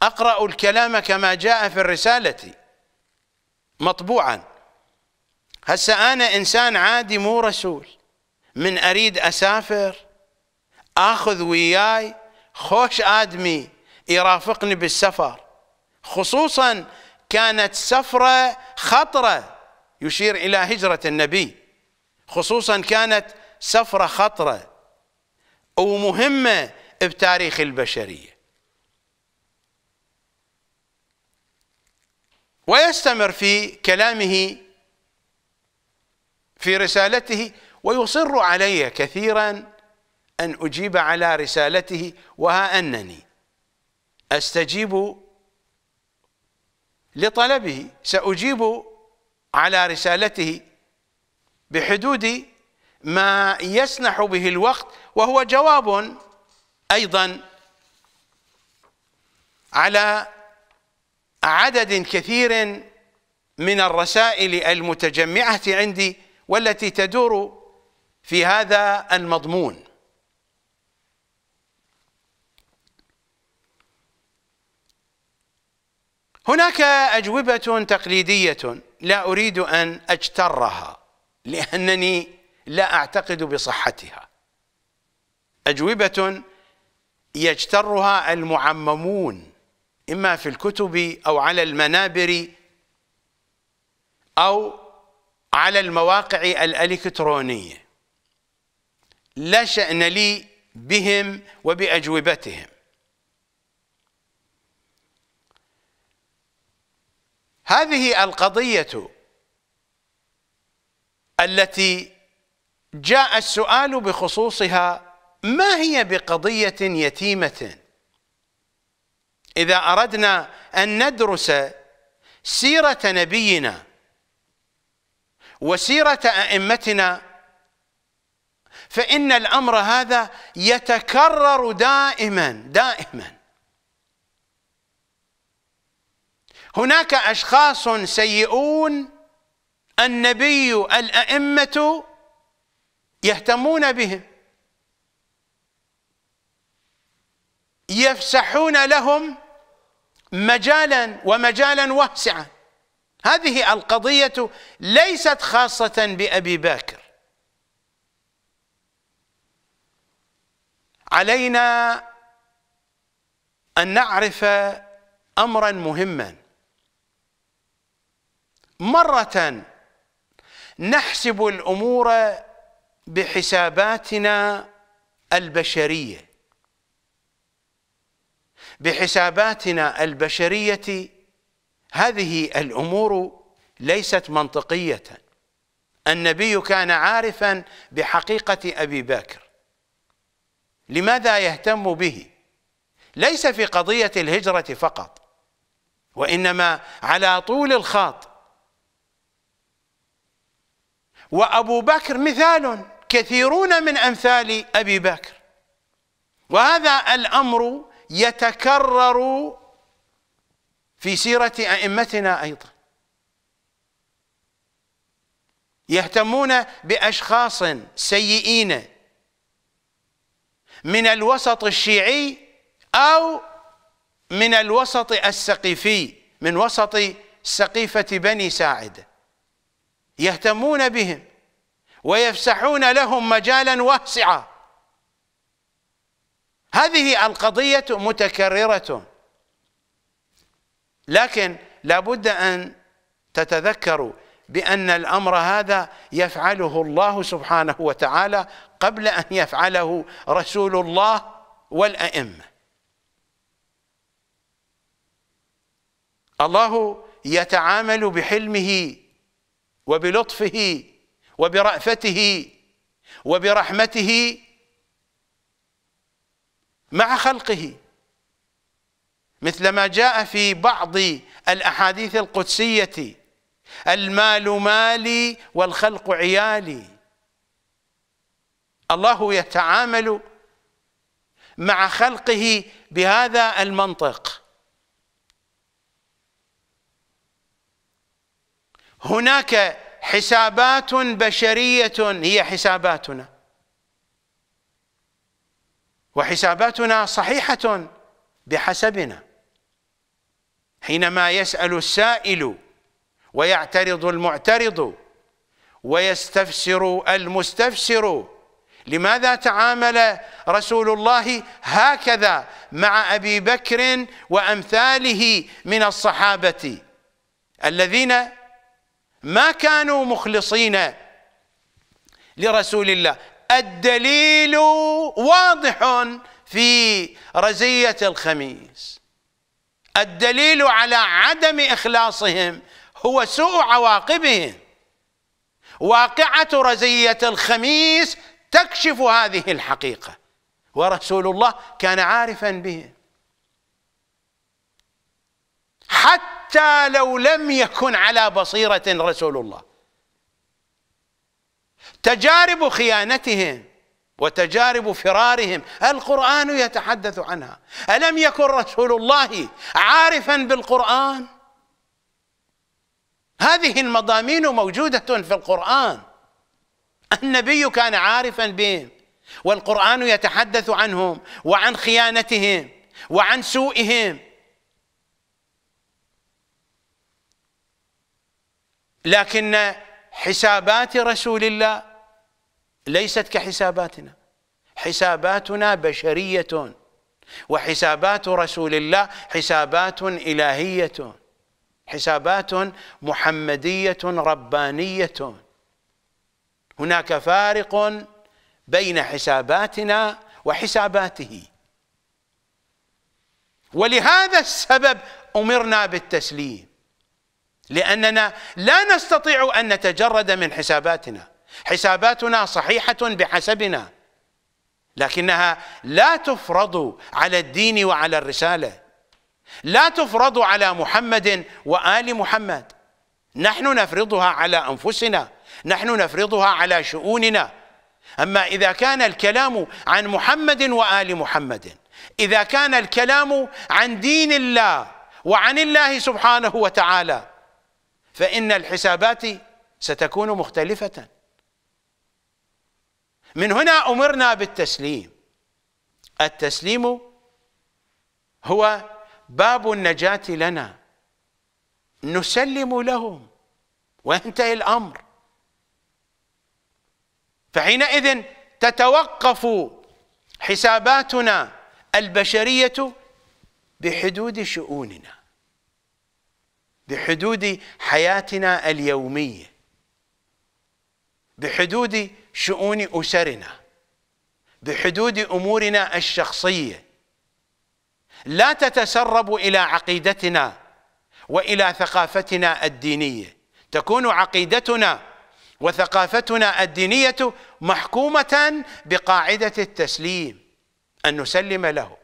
أقرأ الكلام كما جاء في الرسالة مطبوعا هسه أنا إنسان عادي مو رسول من أريد أسافر أخذ وياي خوش آدمي يرافقني بالسفر خصوصا كانت سفرة خطرة يشير إلى هجرة النبي خصوصا كانت سفرة خطرة ومهمة بتاريخ البشرية ويستمر في كلامه في رسالته ويصر علي كثيرا أن أجيب على رسالته وها أنني أستجيب لطلبه سأجيب على رسالته بحدود ما يسنح به الوقت وهو جواب أيضا على عدد كثير من الرسائل المتجمعة عندي والتي تدور في هذا المضمون هناك أجوبة تقليدية لا أريد أن أجترها لأنني لا أعتقد بصحتها أجوبة يجترها المعممون إما في الكتب أو على المنابر أو على المواقع الإلكترونية لا شأن لي بهم وبأجوبتهم هذه القضية التي جاء السؤال بخصوصها ما هي بقضية يتيمة إذا أردنا أن ندرس سيرة نبينا وسيرة أئمتنا فإن الأمر هذا يتكرر دائما دائما هناك أشخاص سيئون النبي الأئمة يهتمون بهم يفسحون لهم مجالا ومجالا واسعا هذه القضية ليست خاصة بأبي بكر علينا أن نعرف أمرا مهما مرة نحسب الأمور بحساباتنا البشرية بحساباتنا البشرية هذه الأمور ليست منطقية النبي كان عارفا بحقيقة أبي بكر لماذا يهتم به ليس في قضية الهجرة فقط وإنما على طول الخاط وأبو بكر مثال كثيرون من أمثال أبي بكر وهذا الأمر يتكرر في سيرة أئمتنا أيضا يهتمون بأشخاص سيئين من الوسط الشيعي أو من الوسط السقيفي من وسط سقيفة بني ساعده يهتمون بهم ويفسحون لهم مجالا واسعا هذه القضية متكررة لكن لابد أن تتذكروا بأن الأمر هذا يفعله الله سبحانه وتعالى قبل أن يفعله رسول الله والأئمة الله يتعامل بحلمه وبلطفه وبرأفته وبرحمته مع خلقه مثل ما جاء في بعض الأحاديث القدسية المال مالي والخلق عيالي الله يتعامل مع خلقه بهذا المنطق هناك حسابات بشرية هي حساباتنا وحساباتنا صحيحة بحسبنا حينما يسأل السائل ويعترض المعترض ويستفسر المستفسر لماذا تعامل رسول الله هكذا مع أبي بكر وأمثاله من الصحابة الذين ما كانوا مخلصين لرسول الله الدليل واضح في رزية الخميس الدليل على عدم إخلاصهم هو سوء عواقبهم واقعة رزية الخميس تكشف هذه الحقيقة ورسول الله كان عارفا بهم حتى لو لم يكن على بصيرة رسول الله تجارب خيانتهم وتجارب فرارهم القرآن يتحدث عنها ألم يكن رسول الله عارفا بالقرآن هذه المضامين موجودة في القرآن النبي كان عارفا بهم والقرآن يتحدث عنهم وعن خيانتهم وعن سوئهم لكن حسابات رسول الله ليست كحساباتنا حساباتنا بشرية وحسابات رسول الله حسابات إلهية حسابات محمدية ربانية هناك فارق بين حساباتنا وحساباته ولهذا السبب أمرنا بالتسليم لأننا لا نستطيع أن نتجرد من حساباتنا حساباتنا صحيحة بحسبنا لكنها لا تفرض على الدين وعلى الرسالة لا تفرض على محمد وآل محمد نحن نفرضها على أنفسنا نحن نفرضها على شؤوننا أما إذا كان الكلام عن محمد وآل محمد إذا كان الكلام عن دين الله وعن الله سبحانه وتعالى فإن الحسابات ستكون مختلفة من هنا أمرنا بالتسليم التسليم هو باب النجاة لنا نسلم لهم وينتهي الأمر فحينئذ تتوقف حساباتنا البشرية بحدود شؤوننا بحدود حياتنا اليوميه بحدود شؤون اسرنا بحدود امورنا الشخصيه لا تتسرب الى عقيدتنا والى ثقافتنا الدينيه تكون عقيدتنا وثقافتنا الدينيه محكومه بقاعده التسليم ان نسلم له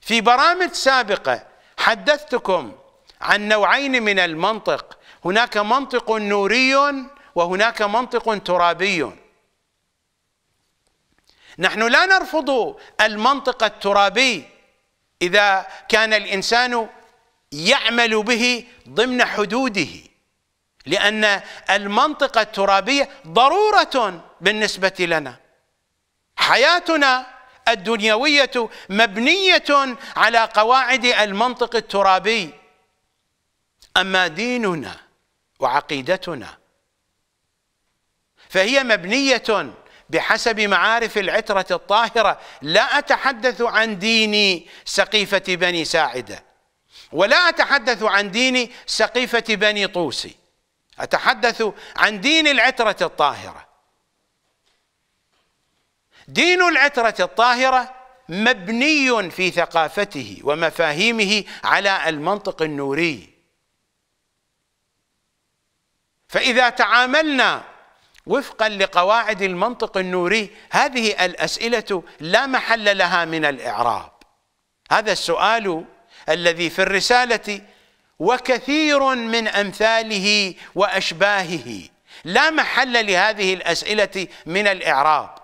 في برامج سابقه حدثتكم عن نوعين من المنطق هناك منطق نوري وهناك منطق ترابي نحن لا نرفض المنطق الترابي إذا كان الإنسان يعمل به ضمن حدوده لأن المنطقة الترابية ضرورة بالنسبة لنا حياتنا الدنيوية مبنية على قواعد المنطق الترابي أما ديننا وعقيدتنا فهي مبنية بحسب معارف العترة الطاهرة لا أتحدث عن دين سقيفة بني ساعدة ولا أتحدث عن دين سقيفة بني طوسي أتحدث عن دين العترة الطاهرة دين العترة الطاهرة مبني في ثقافته ومفاهيمه على المنطق النوري فإذا تعاملنا وفقا لقواعد المنطق النوري هذه الأسئلة لا محل لها من الإعراب هذا السؤال الذي في الرسالة وكثير من أمثاله وأشباهه لا محل لهذه الأسئلة من الإعراب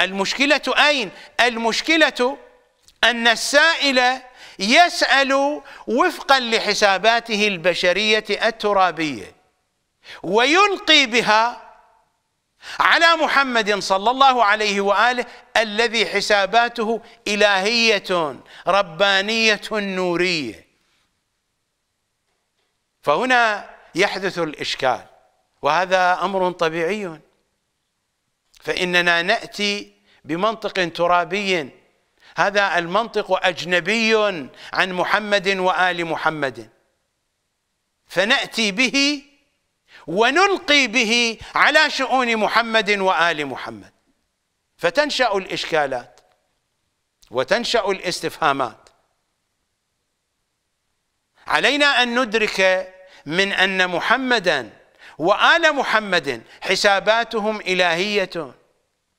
المشكلة أين؟ المشكلة أن السائل يسأل وفقا لحساباته البشرية الترابية ويلقي بها على محمد صلى الله عليه واله الذي حساباته الهيه ربانيه نوريه فهنا يحدث الاشكال وهذا امر طبيعي فإننا نأتي بمنطق ترابي هذا المنطق أجنبي عن محمد وآل محمد فنأتي به ونلقي به على شؤون محمد وآل محمد فتنشأ الإشكالات وتنشأ الاستفهامات علينا أن ندرك من أن محمدا وآل محمد حساباتهم إلهية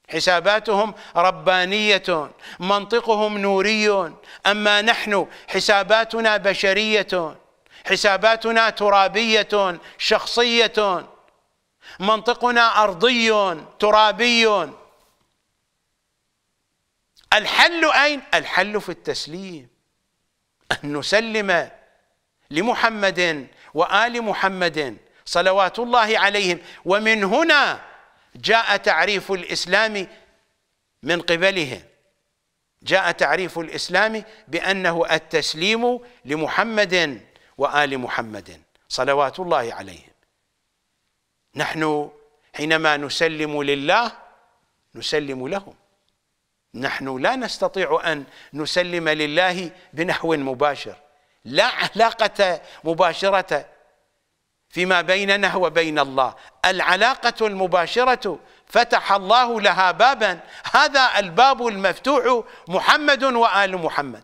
حساباتهم ربانية منطقهم نوري أما نحن حساباتنا بشرية حساباتنا ترابية شخصية منطقنا أرضي ترابي الحل أين؟ الحل في التسليم أن نسلم لمحمد وآل محمد صلوات الله عليهم ومن هنا جاء تعريف الإسلام من قبلهم جاء تعريف الإسلام بأنه التسليم لمحمد وآل محمد صلوات الله عليهم نحن حينما نسلم لله نسلم لهم نحن لا نستطيع أن نسلم لله بنحو مباشر لا علاقة مباشرة فيما بيننا وبين الله العلاقة المباشرة فتح الله لها بابا هذا الباب المفتوح محمد وآل محمد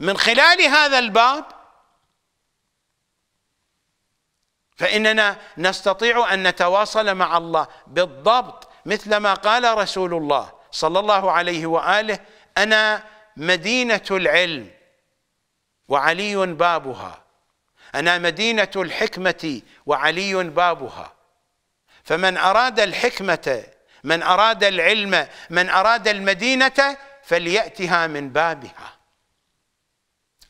من خلال هذا الباب فإننا نستطيع أن نتواصل مع الله بالضبط مثل ما قال رسول الله صلى الله عليه وآله أنا مدينة العلم وعلي بابها أنا مدينة الحكمة وعلي بابها فمن أراد الحكمة من أراد العلم من أراد المدينة فليأتها من بابها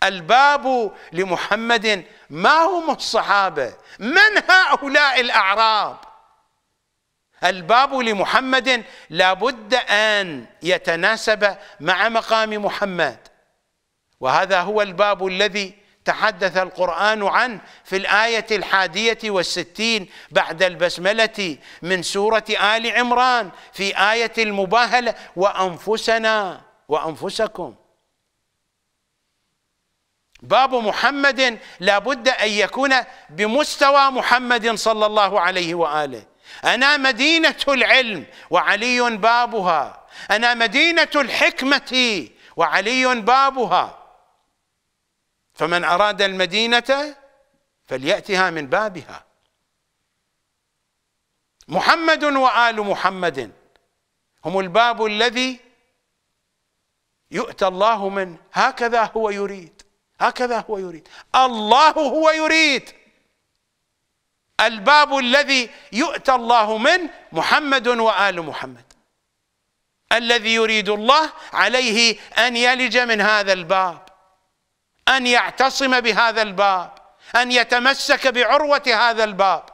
الباب لمحمد ما هم الصحابة من هؤلاء الأعراب الباب لمحمد لابد أن يتناسب مع مقام محمد وهذا هو الباب الذي تحدث القرآن عنه في الآية الحادية والستين بعد البسملة من سورة آل عمران في آية المباهلة وأنفسنا وأنفسكم باب محمد لا بد أن يكون بمستوى محمد صلى الله عليه وآله أنا مدينة العلم وعلي بابها أنا مدينة الحكمة وعلي بابها فمن أراد المدينة فليأتها من بابها محمد وآل محمد هم الباب الذي يؤتى الله من هكذا هو يريد هكذا هو يريد الله هو يريد الباب الذي يؤتى الله من محمد وآل محمد الذي يريد الله عليه أن يلج من هذا الباب أن يعتصم بهذا الباب أن يتمسك بعروة هذا الباب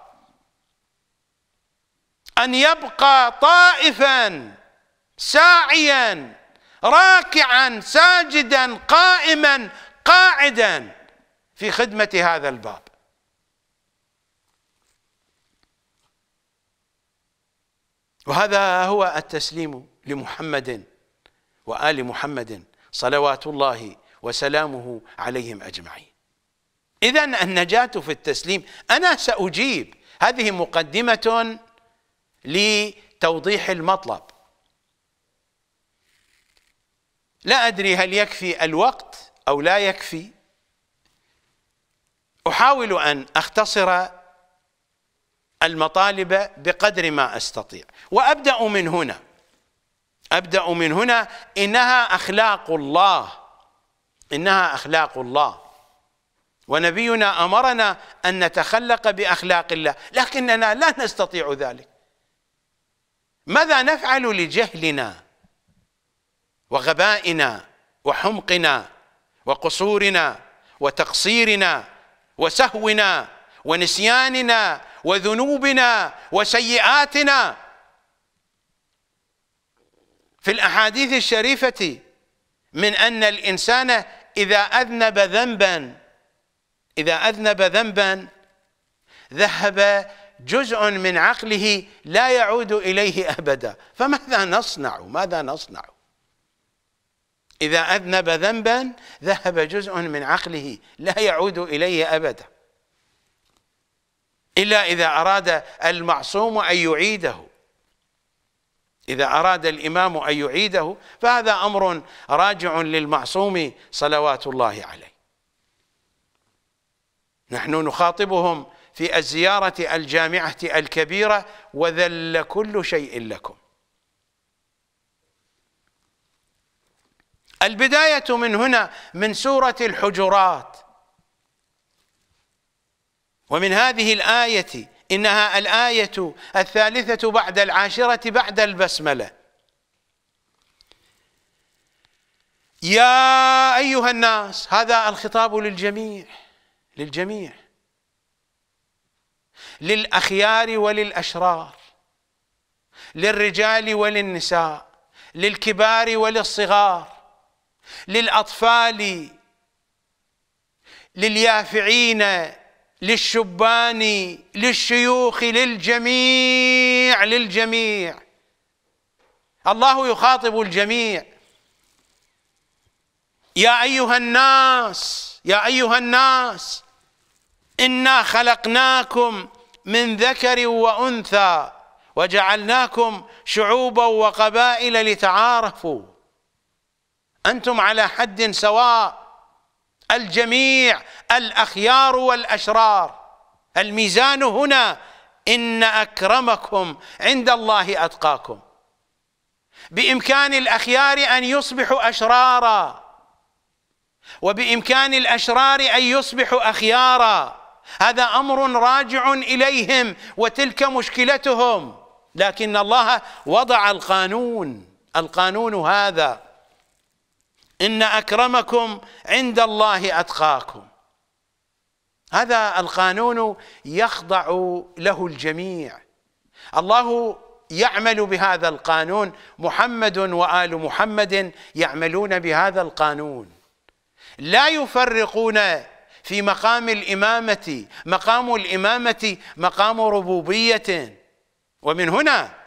أن يبقى طائفا ساعيا راكعا ساجدا قائما قاعدا في خدمة هذا الباب وهذا هو التسليم لمحمد وآل محمد صلوات الله وسلامه عليهم أجمعين إذا النجاة في التسليم أنا سأجيب هذه مقدمة لتوضيح المطلب لا أدري هل يكفي الوقت أو لا يكفي أحاول أن أختصر المطالب بقدر ما أستطيع وأبدأ من هنا أبدأ من هنا إنها أخلاق الله إنها أخلاق الله ونبينا أمرنا أن نتخلق بأخلاق الله لكننا لا نستطيع ذلك ماذا نفعل لجهلنا وغبائنا وحمقنا وقصورنا وتقصيرنا وسهونا ونسياننا وذنوبنا وسيئاتنا في الأحاديث الشريفة من أن الإنسان إذا أذنب ذنبا إذا أذنب ذنبا ذهب جزء من عقله لا يعود إليه أبدا فماذا نصنع ماذا نصنع إذا أذنب ذنبا ذهب جزء من عقله لا يعود إليه أبدا إلا إذا أراد المعصوم أن يعيده إذا أراد الإمام أن يعيده فهذا أمر راجع للمعصوم صلوات الله عليه نحن نخاطبهم في الزيارة الجامعة الكبيرة وذل كل شيء لكم البداية من هنا من سورة الحجرات ومن هذه الآية إنها الآية الثالثة بعد العاشرة بعد البسملة يا أيها الناس هذا الخطاب للجميع للجميع للأخيار وللأشرار للرجال وللنساء للكبار وللصغار للأطفال لليافعين للشبان للشيوخ للجميع للجميع الله يخاطب الجميع يا ايها الناس يا ايها الناس انا خلقناكم من ذكر وانثى وجعلناكم شعوبا وقبائل لتعارفوا انتم على حد سواء الجميع الأخيار والأشرار الميزان هنا إن أكرمكم عند الله أتقاكم بإمكان الأخيار أن يصبحوا أشرارا وبإمكان الأشرار أن يصبحوا أخيارا هذا أمر راجع إليهم وتلك مشكلتهم لكن الله وضع القانون القانون هذا إن أكرمكم عند الله أتقاكم هذا القانون يخضع له الجميع الله يعمل بهذا القانون محمد وآل محمد يعملون بهذا القانون لا يفرقون في مقام الإمامة مقام الإمامة مقام ربوبية ومن هنا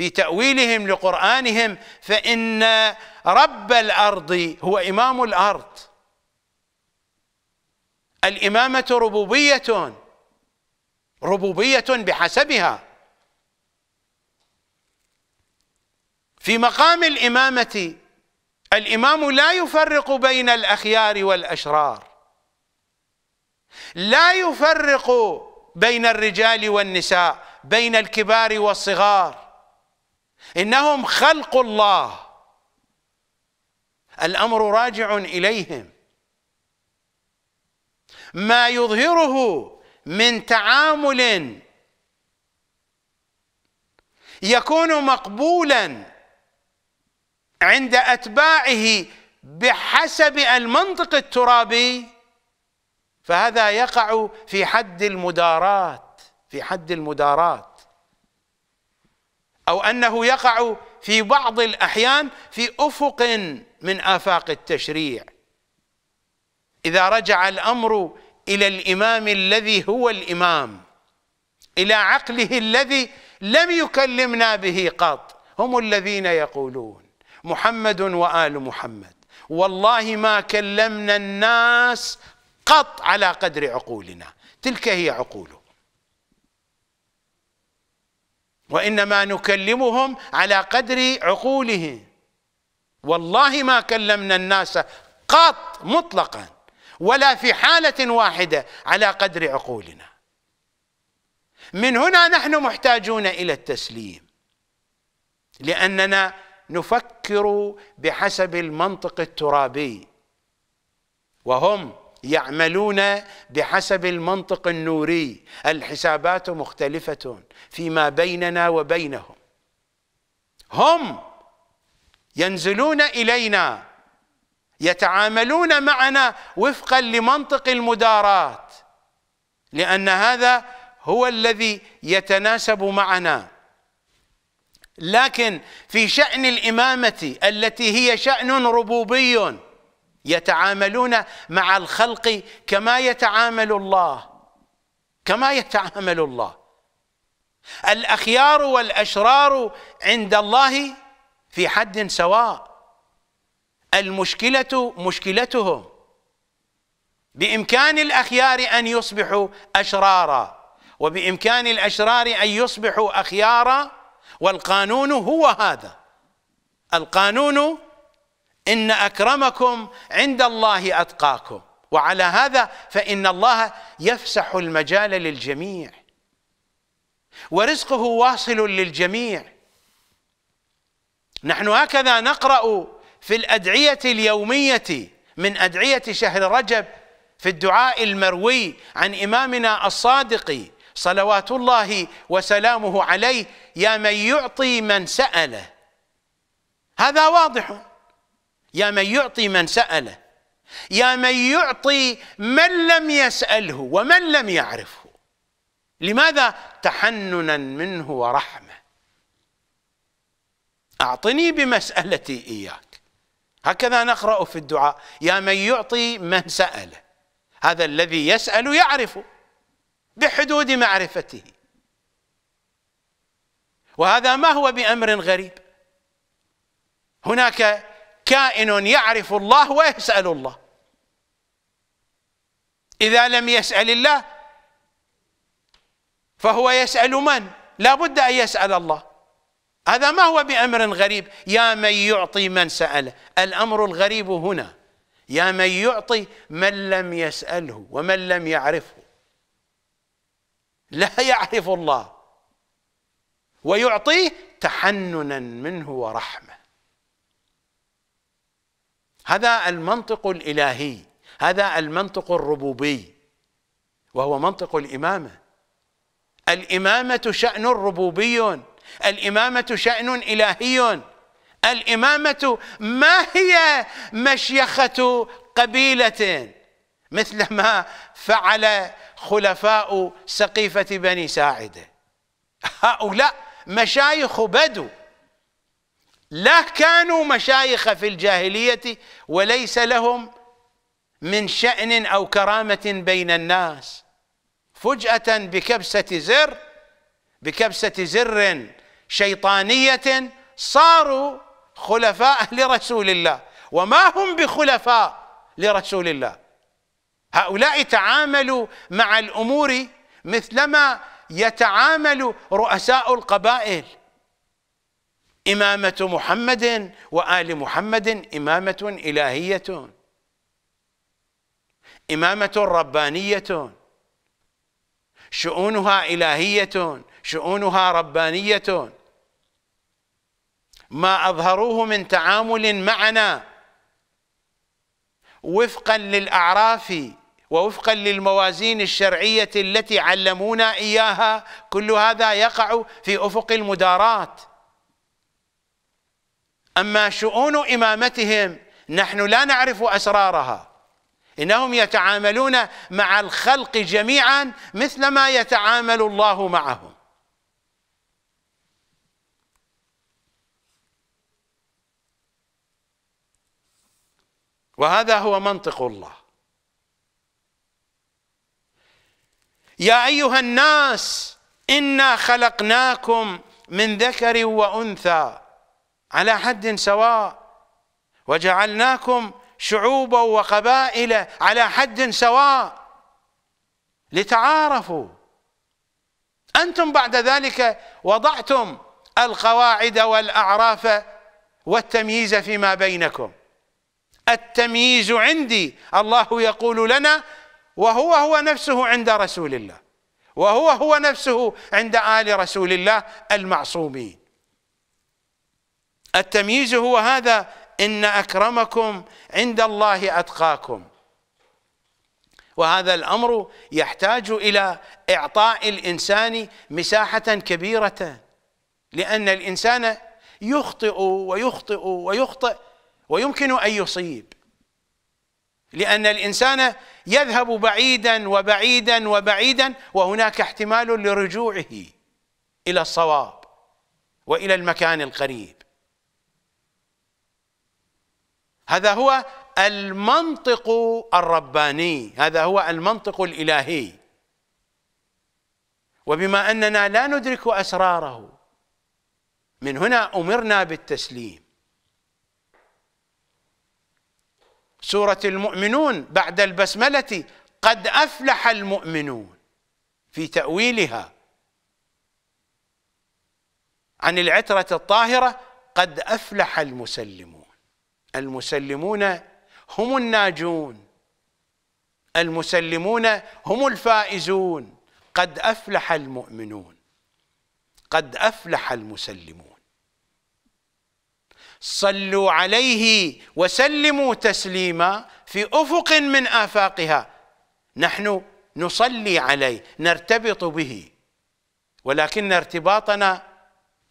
في تأويلهم لقرآنهم فإن رب الأرض هو إمام الأرض الإمامة ربوبية ربوبية بحسبها في مقام الإمامة الإمام لا يفرق بين الأخيار والأشرار لا يفرق بين الرجال والنساء بين الكبار والصغار انهم خلق الله الامر راجع اليهم ما يظهره من تعامل يكون مقبولا عند اتباعه بحسب المنطق الترابي فهذا يقع في حد المدارات في حد المدارات أو أنه يقع في بعض الأحيان في أفق من آفاق التشريع إذا رجع الأمر إلى الإمام الذي هو الإمام إلى عقله الذي لم يكلمنا به قط هم الذين يقولون محمد وآل محمد والله ما كلمنا الناس قط على قدر عقولنا تلك هي عقوله وإنما نكلمهم على قدر عقولهم والله ما كلمنا الناس قط مطلقا ولا في حالة واحدة على قدر عقولنا من هنا نحن محتاجون إلى التسليم لأننا نفكر بحسب المنطق الترابي وهم يعملون بحسب المنطق النوري الحسابات مختلفة فيما بيننا وبينهم هم ينزلون إلينا يتعاملون معنا وفقا لمنطق المدارات لأن هذا هو الذي يتناسب معنا لكن في شأن الإمامة التي هي شأن ربوبي يتعاملون مع الخلق كما يتعامل الله كما يتعامل الله الأخيار والأشرار عند الله في حد سواء المشكلة مشكلتهم بإمكان الأخيار أن يصبحوا أشرارا وبإمكان الأشرار أن يصبحوا أخيارا والقانون هو هذا القانون إن أكرمكم عند الله أتقاكم وعلى هذا فإن الله يفسح المجال للجميع ورزقه واصل للجميع نحن هكذا نقرأ في الأدعية اليومية من أدعية شهر رجب في الدعاء المروي عن إمامنا الصادق صلوات الله وسلامه عليه يا من يعطي من سأله هذا واضح يا من يعطي من سأله يا من يعطي من لم يسأله ومن لم يعرفه لماذا تحننا منه ورحمة أعطني بمسألتي إياك هكذا نقرأ في الدعاء يا من يعطي من سأله هذا الذي يسأل يعرف بحدود معرفته وهذا ما هو بأمر غريب هناك كائن يعرف الله ويسأل الله إذا لم يسأل الله فهو يسأل من؟ لا بد أن يسأل الله هذا ما هو بأمر غريب يا من يعطي من سأله الأمر الغريب هنا يا من يعطي من لم يسأله ومن لم يعرفه لا يعرف الله ويعطيه تحننا منه ورحمة هذا المنطق الالهي هذا المنطق الربوبي وهو منطق الامامه الامامه شان ربوبي الامامه شان الهي الامامه ما هي مشيخه قبيله مثل ما فعل خلفاء سقيفه بني ساعده هؤلاء مشايخ بدو لا كانوا مشايخ في الجاهلية وليس لهم من شأن أو كرامة بين الناس فجأة بكبسة زر بكبسة زر شيطانية صاروا خلفاء لرسول الله وما هم بخلفاء لرسول الله هؤلاء تعاملوا مع الأمور مثلما يتعامل رؤساء القبائل إمامة محمد وآل محمد إمامة إلهية إمامة ربانية شؤونها إلهية شؤونها ربانية ما أظهروه من تعامل معنا وفقا للأعراف ووفقا للموازين الشرعية التي علمونا إياها كل هذا يقع في أفق المدارات أما شؤون إمامتهم نحن لا نعرف أسرارها إنهم يتعاملون مع الخلق جميعا مثل ما يتعامل الله معهم وهذا هو منطق الله يا أيها الناس إنا خلقناكم من ذكر وأنثى على حد سواء وجعلناكم شعوبا وقبائل على حد سواء لتعارفوا أنتم بعد ذلك وضعتم القواعد والأعراف والتمييز فيما بينكم التمييز عندي الله يقول لنا وهو هو نفسه عند رسول الله وهو هو نفسه عند آل رسول الله المعصومين التمييز هو هذا إن أكرمكم عند الله أتقاكم وهذا الأمر يحتاج إلى إعطاء الإنسان مساحة كبيرة لأن الإنسان يخطئ ويخطئ ويخطئ ويمكن أن يصيب لأن الإنسان يذهب بعيدا وبعيدا وبعيدا وهناك احتمال لرجوعه إلى الصواب وإلى المكان القريب هذا هو المنطق الرباني هذا هو المنطق الإلهي وبما أننا لا ندرك أسراره من هنا أمرنا بالتسليم سورة المؤمنون بعد البسملة قد أفلح المؤمنون في تأويلها عن العترة الطاهرة قد أفلح المسلمون المسلمون هم الناجون المسلمون هم الفائزون قد افلح المؤمنون قد افلح المسلمون صلوا عليه وسلموا تسليما في افق من افاقها نحن نصلي عليه نرتبط به ولكن ارتباطنا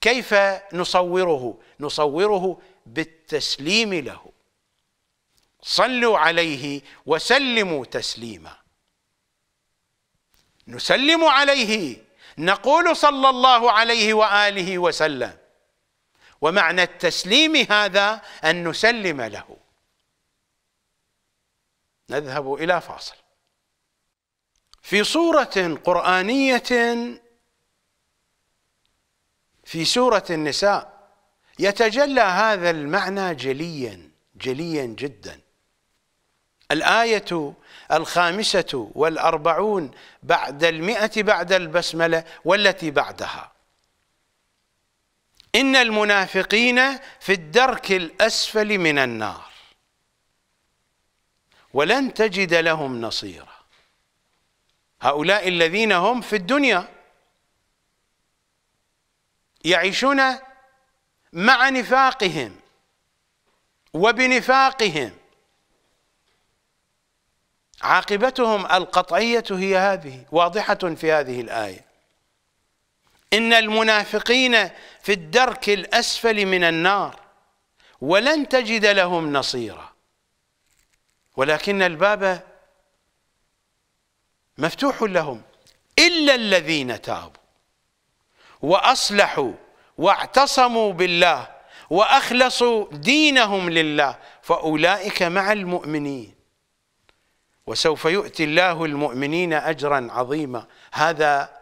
كيف نصوره نصوره بالتسليم له صلوا عليه وسلموا تسليما نسلم عليه نقول صلى الله عليه واله وسلم ومعنى التسليم هذا ان نسلم له نذهب الى فاصل في صوره قرانيه في سوره النساء يتجلى هذا المعنى جليا جليا جدا الآية الخامسة والأربعون بعد المئة بعد البسملة والتي بعدها إن المنافقين في الدرك الأسفل من النار ولن تجد لهم نصيرا هؤلاء الذين هم في الدنيا يعيشون مع نفاقهم وبنفاقهم عاقبتهم القطعية هي هذه واضحة في هذه الآية إن المنافقين في الدرك الأسفل من النار ولن تجد لهم نصيرا ولكن الباب مفتوح لهم إلا الذين تابوا وأصلحوا واعتصموا بالله واخلصوا دينهم لله فاولئك مع المؤمنين وسوف يؤتي الله المؤمنين اجرا عظيما هذا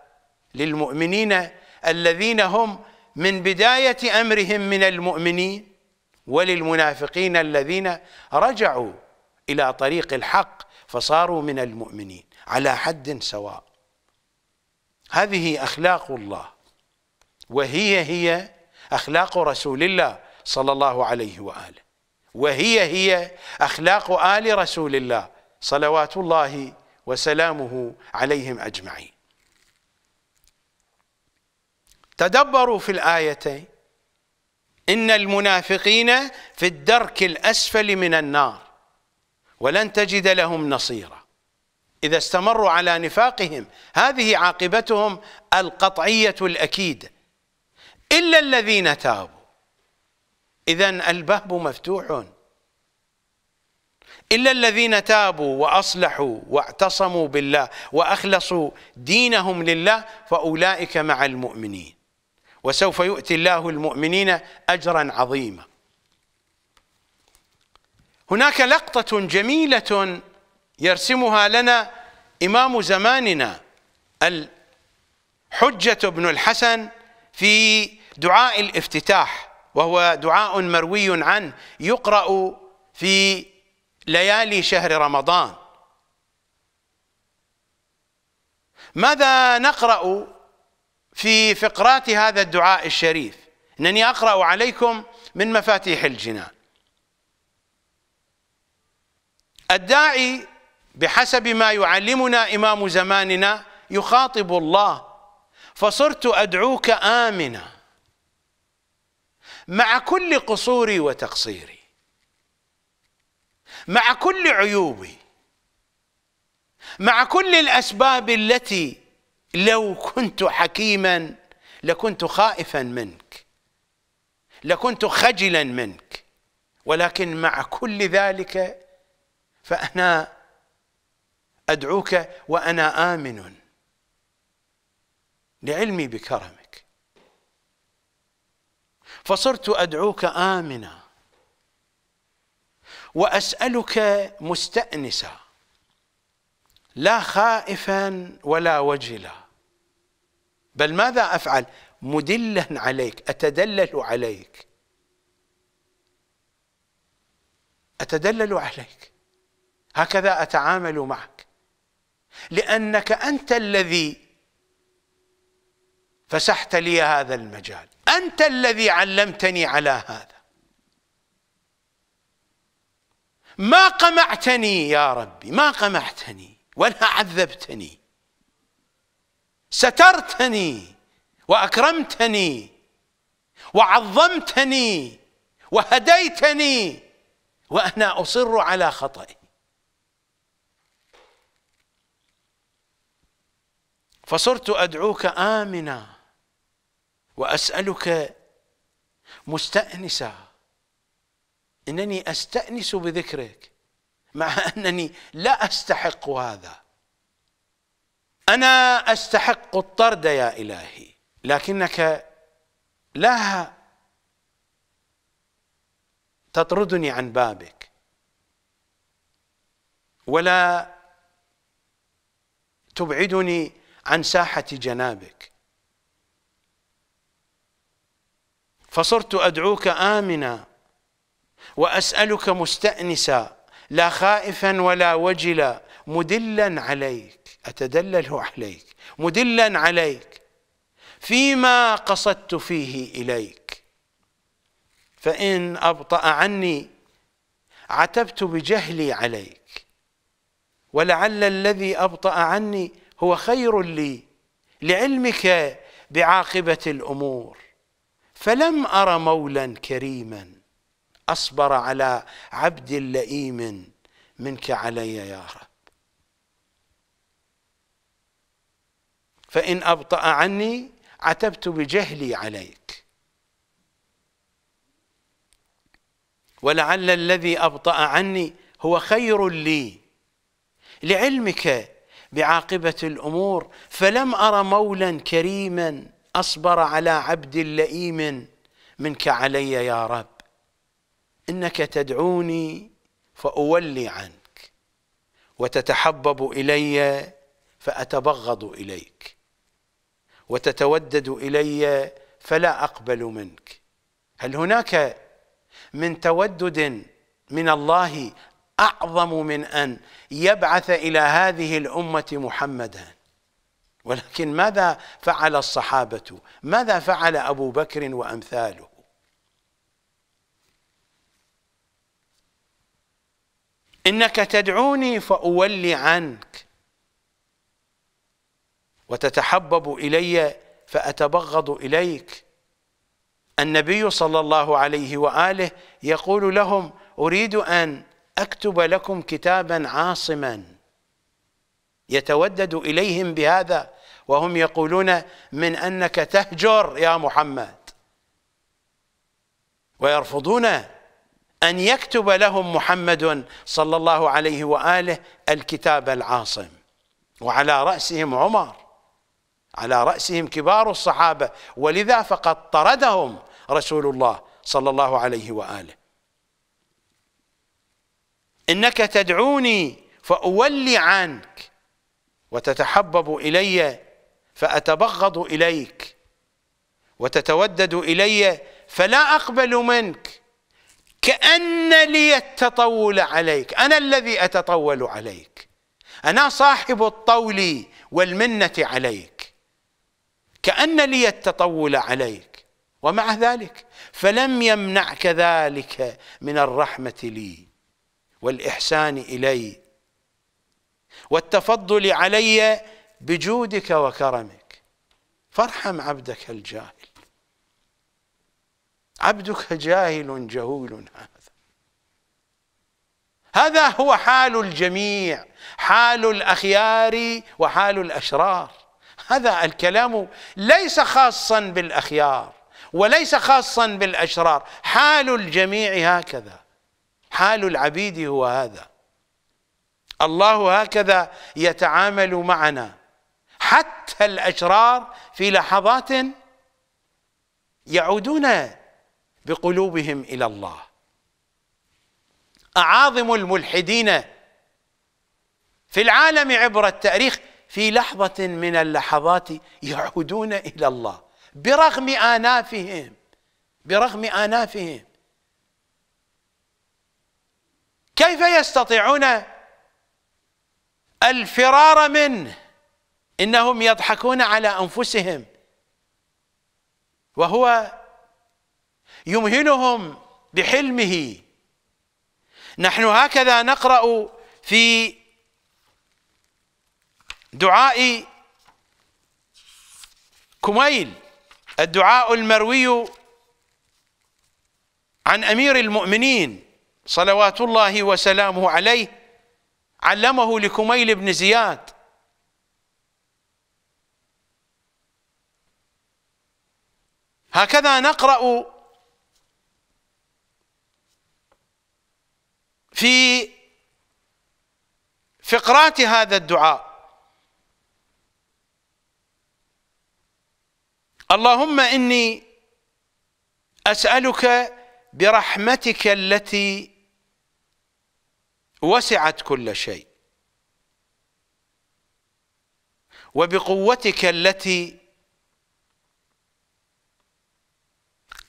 للمؤمنين الذين هم من بدايه امرهم من المؤمنين وللمنافقين الذين رجعوا الى طريق الحق فصاروا من المؤمنين على حد سواء هذه اخلاق الله وهي هي أخلاق رسول الله صلى الله عليه وآله وهي هي أخلاق آل رسول الله صلوات الله وسلامه عليهم أجمعين تدبروا في الآيتين إن المنافقين في الدرك الأسفل من النار ولن تجد لهم نصيرا إذا استمروا على نفاقهم هذه عاقبتهم القطعية الأكيدة إلا الذين تابوا إذا الباب مفتوح إلا الذين تابوا وأصلحوا واعتصموا بالله وأخلصوا دينهم لله فأولئك مع المؤمنين وسوف يؤتي الله المؤمنين أجرا عظيما هناك لقطة جميلة يرسمها لنا إمام زماننا الحجة بن الحسن في دعاء الافتتاح وهو دعاء مروي عنه يقرأ في ليالي شهر رمضان ماذا نقرأ في فقرات هذا الدعاء الشريف انني اقرا عليكم من مفاتيح الجنان الداعي بحسب ما يعلمنا امام زماننا يخاطب الله فصرت أدعوك آمنا مع كل قصوري وتقصيري مع كل عيوبي مع كل الأسباب التي لو كنت حكيما لكنت خائفا منك لكنت خجلا منك ولكن مع كل ذلك فأنا أدعوك وأنا آمن لعلمي بكرمك فصرت ادعوك امنا واسالك مستانسا لا خائفا ولا وجلا بل ماذا افعل مدلا عليك اتدلل عليك اتدلل عليك هكذا اتعامل معك لانك انت الذي فسحت لي هذا المجال أنت الذي علمتني على هذا ما قمعتني يا ربي ما قمعتني ولا عذبتني سترتني وأكرمتني وعظمتني وهديتني وأنا أصر على خطئي فصرت أدعوك آمنا واسالك مستانسه انني استانس بذكرك مع انني لا استحق هذا انا استحق الطرد يا الهي لكنك لا تطردني عن بابك ولا تبعدني عن ساحه جنابك فصرت أدعوك آمنا وأسألك مستأنسا لا خائفا ولا وجلا مدلا عليك أتدلل عليك مدلا عليك فيما قصدت فيه إليك فإن أبطأ عني عتبت بجهلي عليك ولعل الذي أبطأ عني هو خير لي لعلمك بعاقبة الأمور فلم أر مولا كريما أصبر على عبد لئيم منك علي يا رب فإن أبطأ عني عتبت بجهلي عليك ولعل الذي أبطأ عني هو خير لي لعلمك بعاقبة الأمور فلم أر مولا كريما أصبر على عبد لئيم منك علي يا رب إنك تدعوني فأولي عنك وتتحبب إلي فأتبغض إليك وتتودد إلي فلا أقبل منك هل هناك من تودد من الله أعظم من أن يبعث إلى هذه الأمة محمداً ولكن ماذا فعل الصحابة ماذا فعل أبو بكر وأمثاله إنك تدعوني فأولي عنك وتتحبب إلي فأتبغض إليك النبي صلى الله عليه وآله يقول لهم أريد أن أكتب لكم كتابا عاصما يتودد إليهم بهذا وهم يقولون من أنك تهجر يا محمد ويرفضون أن يكتب لهم محمد صلى الله عليه وآله الكتاب العاصم وعلى رأسهم عمر على رأسهم كبار الصحابة ولذا فقد طردهم رسول الله صلى الله عليه وآله إنك تدعوني فأولي عنك وتتحبب إلي فأتبغض إليك وتتودد إلي فلا أقبل منك كأن لي التطول عليك أنا الذي أتطول عليك أنا صاحب الطول والمنة عليك كأن لي التطول عليك ومع ذلك فلم يمنعك ذلك من الرحمة لي والإحسان إلي والتفضل علي بجودك وكرمك فارحم عبدك الجاهل عبدك جاهل جهول هذا هذا هو حال الجميع حال الأخيار وحال الأشرار هذا الكلام ليس خاصا بالأخيار وليس خاصا بالأشرار حال الجميع هكذا حال العبيد هو هذا الله هكذا يتعامل معنا حتى الأشرار في لحظات يعودون بقلوبهم إلى الله أعاظم الملحدين في العالم عبر التاريخ في لحظة من اللحظات يعودون إلى الله برغم آنافهم برغم آنافهم كيف يستطيعون الفرار منه انهم يضحكون على انفسهم وهو يمهلهم بحلمه نحن هكذا نقرا في دعاء كميل الدعاء المروي عن امير المؤمنين صلوات الله وسلامه عليه علمه لكميل بن زياد هكذا نقرأ في فقرات هذا الدعاء اللهم إني أسألك برحمتك التي وسعت كل شيء وبقوتك التي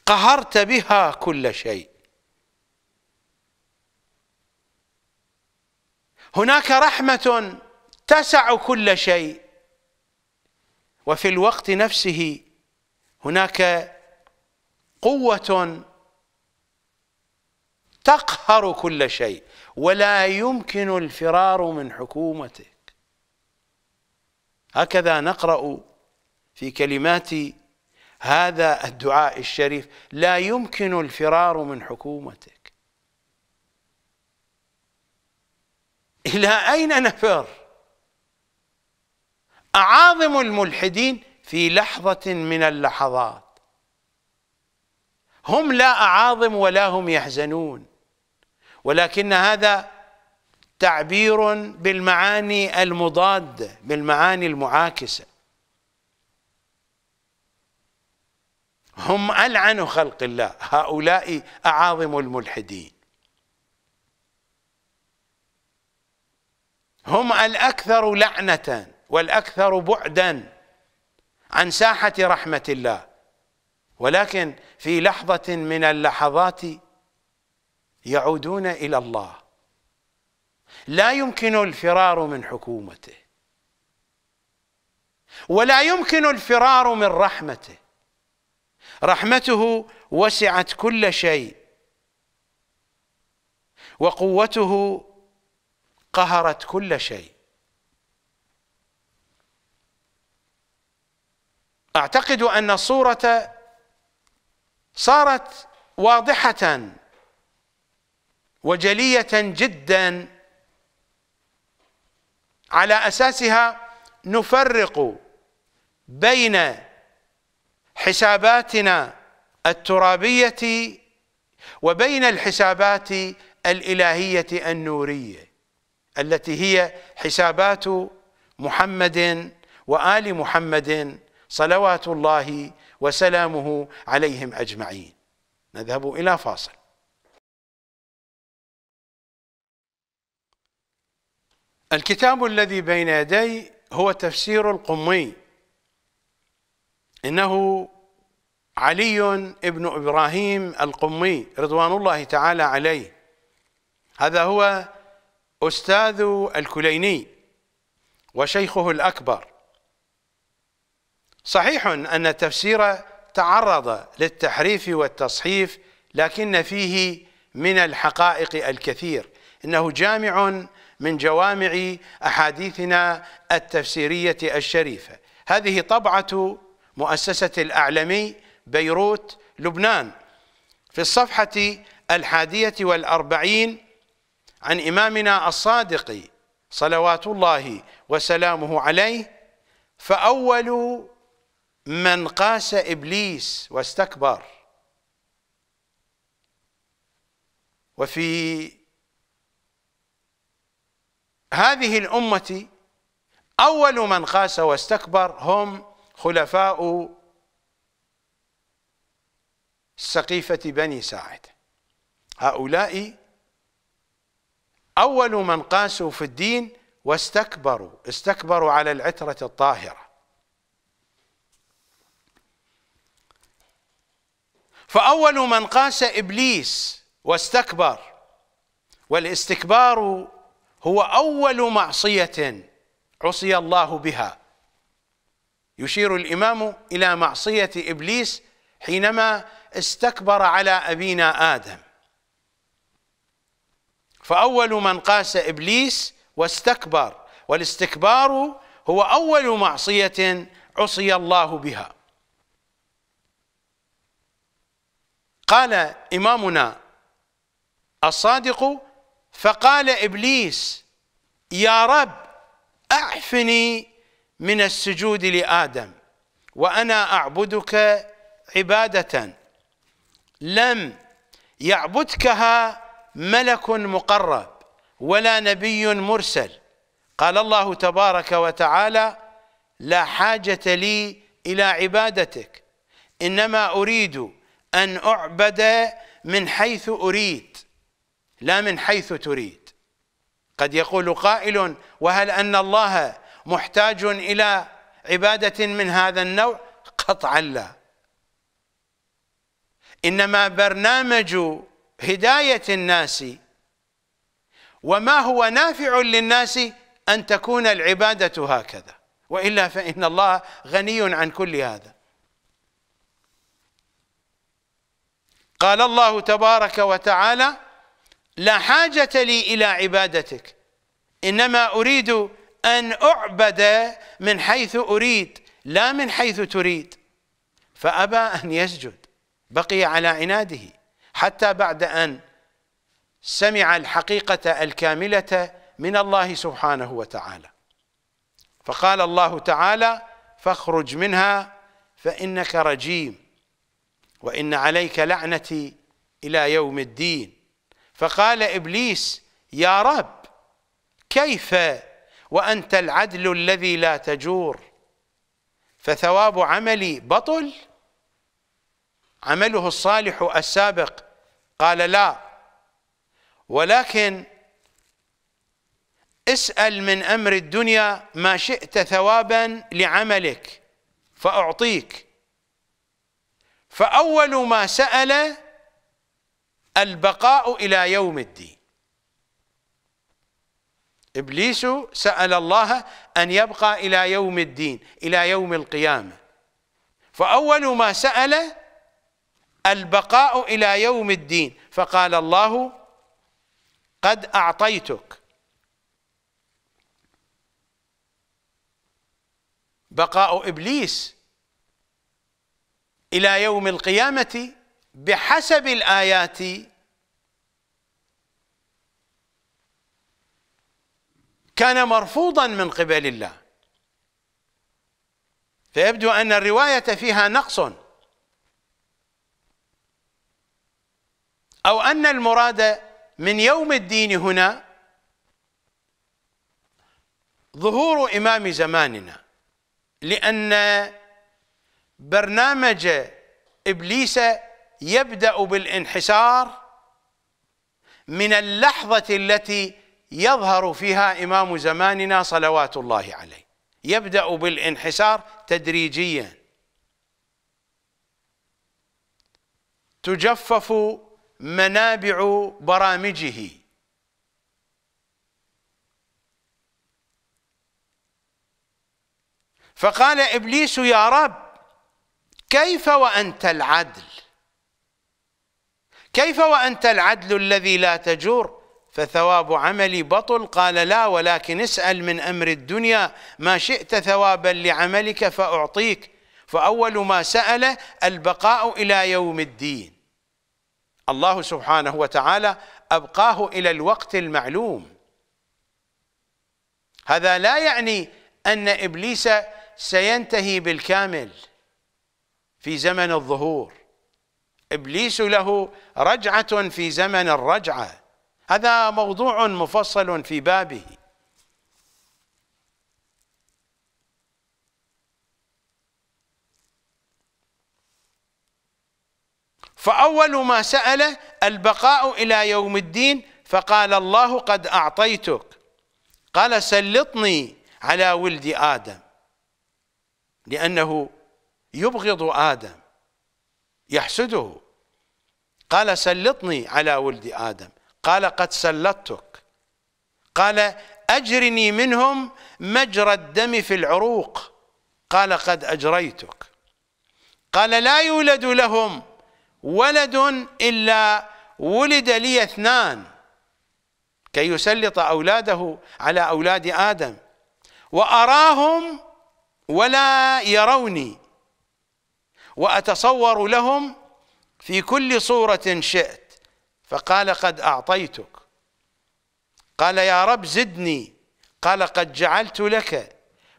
قهرت بها كل شيء هناك رحمة تسع كل شيء وفي الوقت نفسه هناك قوة تقهر كل شيء ولا يمكن الفرار من حكومتك هكذا نقرأ في كلمات هذا الدعاء الشريف لا يمكن الفرار من حكومتك إلى أين نفر أعاظم الملحدين في لحظة من اللحظات هم لا أعاظم ولا هم يحزنون ولكن هذا تعبير بالمعاني المضادة بالمعاني المعاكسة هم ألعن خلق الله هؤلاء أعاظم الملحدين هم الأكثر لعنة والأكثر بعدا عن ساحة رحمة الله ولكن في لحظة من اللحظات يعودون إلى الله لا يمكن الفرار من حكومته ولا يمكن الفرار من رحمته رحمته وسعت كل شيء وقوته قهرت كل شيء اعتقد ان الصوره صارت واضحه وجليه جدا على اساسها نفرق بين حساباتنا الترابيه وبين الحسابات الالهيه النوريه التي هي حسابات محمد وال محمد صلوات الله وسلامه عليهم اجمعين نذهب الى فاصل الكتاب الذي بين يدي هو تفسير القمي إنه علي ابن إبراهيم القمي رضوان الله تعالى عليه هذا هو أستاذ الكليني وشيخه الأكبر صحيح أن التفسير تعرض للتحريف والتصحيف لكن فيه من الحقائق الكثير إنه جامع من جوامع أحاديثنا التفسيرية الشريفة هذه طبعة مؤسسة الأعلمي بيروت لبنان في الصفحة الحادية والأربعين عن إمامنا الصادق صلوات الله وسلامه عليه فأول من قاس إبليس واستكبر وفي هذه الأمة أول من قاس واستكبر هم خلفاء سقيفة بني ساعد هؤلاء أول من قاسوا في الدين واستكبروا استكبروا على العترة الطاهرة فأول من قاس إبليس واستكبر والاستكبار هو أول معصية عصي الله بها يشير الامام الى معصيه ابليس حينما استكبر على ابينا ادم فاول من قاس ابليس واستكبر والاستكبار هو اول معصيه عصي الله بها قال امامنا الصادق فقال ابليس يا رب اعفني من السجود لادم وانا اعبدك عباده لم يعبدكها ملك مقرب ولا نبي مرسل قال الله تبارك وتعالى لا حاجه لي الى عبادتك انما اريد ان اعبد من حيث اريد لا من حيث تريد قد يقول قائل وهل ان الله محتاج إلى عبادة من هذا النوع قطعا لا إنما برنامج هداية الناس وما هو نافع للناس أن تكون العبادة هكذا وإلا فإن الله غني عن كل هذا قال الله تبارك وتعالى لا حاجة لي إلى عبادتك إنما أريد أن أعبد من حيث أريد لا من حيث تريد فأبى أن يسجد بقي على عناده حتى بعد أن سمع الحقيقة الكاملة من الله سبحانه وتعالى فقال الله تعالى فاخرج منها فإنك رجيم وإن عليك لعنتي إلى يوم الدين فقال إبليس يا رب كيف وأنت العدل الذي لا تجور فثواب عملي بطل عمله الصالح السابق قال لا ولكن اسأل من أمر الدنيا ما شئت ثوابا لعملك فأعطيك فأول ما سأل البقاء إلى يوم الدين إبليس سأل الله أن يبقى إلى يوم الدين إلى يوم القيامة فأول ما سأل البقاء إلى يوم الدين فقال الله قد أعطيتك بقاء إبليس إلى يوم القيامة بحسب الآيات كان مرفوضا من قبل الله فيبدو أن الرواية فيها نقص أو أن المراد من يوم الدين هنا ظهور إمام زماننا لأن برنامج إبليس يبدأ بالانحسار من اللحظة التي يظهر فيها إمام زماننا صلوات الله عليه يبدأ بالانحسار تدريجيا تجفف منابع برامجه فقال ابليس يا رب كيف وانت العدل كيف وانت العدل الذي لا تجور فثواب عملي بطل قال لا ولكن اسأل من أمر الدنيا ما شئت ثوابا لعملك فأعطيك فأول ما سأل البقاء إلى يوم الدين الله سبحانه وتعالى أبقاه إلى الوقت المعلوم هذا لا يعني أن إبليس سينتهي بالكامل في زمن الظهور إبليس له رجعة في زمن الرجعه هذا موضوع مفصل في بابه فأول ما سأله البقاء إلى يوم الدين فقال الله قد أعطيتك قال سلطني على ولد آدم لأنه يبغض آدم يحسده قال سلطني على ولد آدم قال قد سلطتك قال أجرني منهم مجرى الدم في العروق قال قد أجريتك قال لا يولد لهم ولد إلا ولد لي اثنان كي يسلط أولاده على أولاد آدم وأراهم ولا يروني وأتصور لهم في كل صورة شئت فقال قد أعطيتك قال يا رب زدني قال قد جعلت لك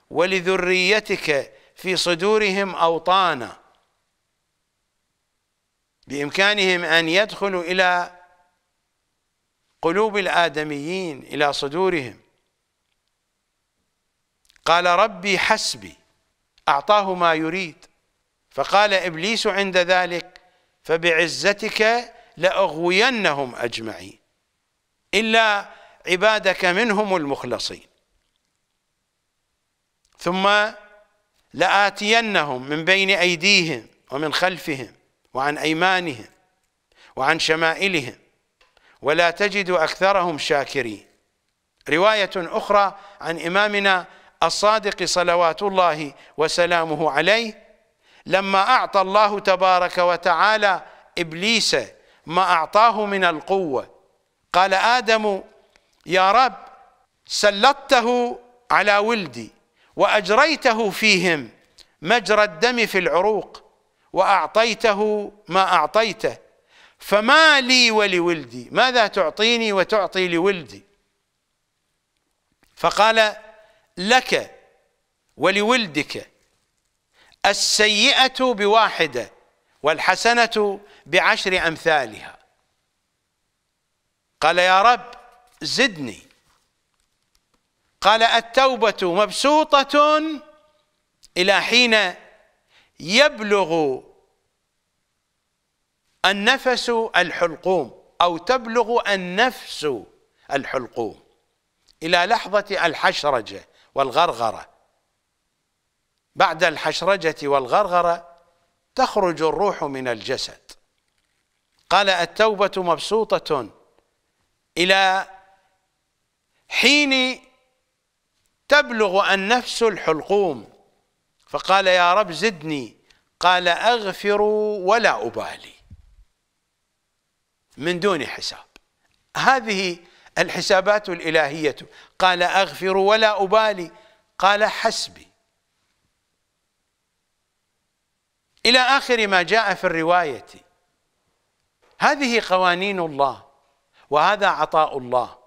ولذريتك في صدورهم أوطانا بإمكانهم أن يدخلوا إلى قلوب الآدميين إلى صدورهم قال ربي حسبي أعطاه ما يريد فقال إبليس عند ذلك فبعزتك لأغوينهم أجمعين إلا عبادك منهم المخلصين ثم لآتينهم من بين أيديهم ومن خلفهم وعن أيمانهم وعن شمائلهم ولا تجد أكثرهم شاكرين رواية أخرى عن إمامنا الصادق صلوات الله وسلامه عليه لما أعطى الله تبارك وتعالى إبليس ما أعطاه من القوة قال آدم يا رب سلطته على ولدي وأجريته فيهم مجرى الدم في العروق وأعطيته ما أعطيته فما لي ولولدي ماذا تعطيني وتعطي لولدي فقال لك ولولدك السيئة بواحدة والحسنة بعشر أمثالها قال يا رب زدني قال التوبة مبسوطة إلى حين يبلغ النفس الحلقوم أو تبلغ النفس الحلقوم إلى لحظة الحشرجة والغرغرة بعد الحشرجة والغرغرة تخرج الروح من الجسد قال التوبة مبسوطة إلى حين تبلغ النفس الحلقوم فقال يا رب زدني قال أغفر ولا أبالي من دون حساب هذه الحسابات الإلهية قال أغفر ولا أبالي قال حسبي إلى آخر ما جاء في الرواية هذه قوانين الله وهذا عطاء الله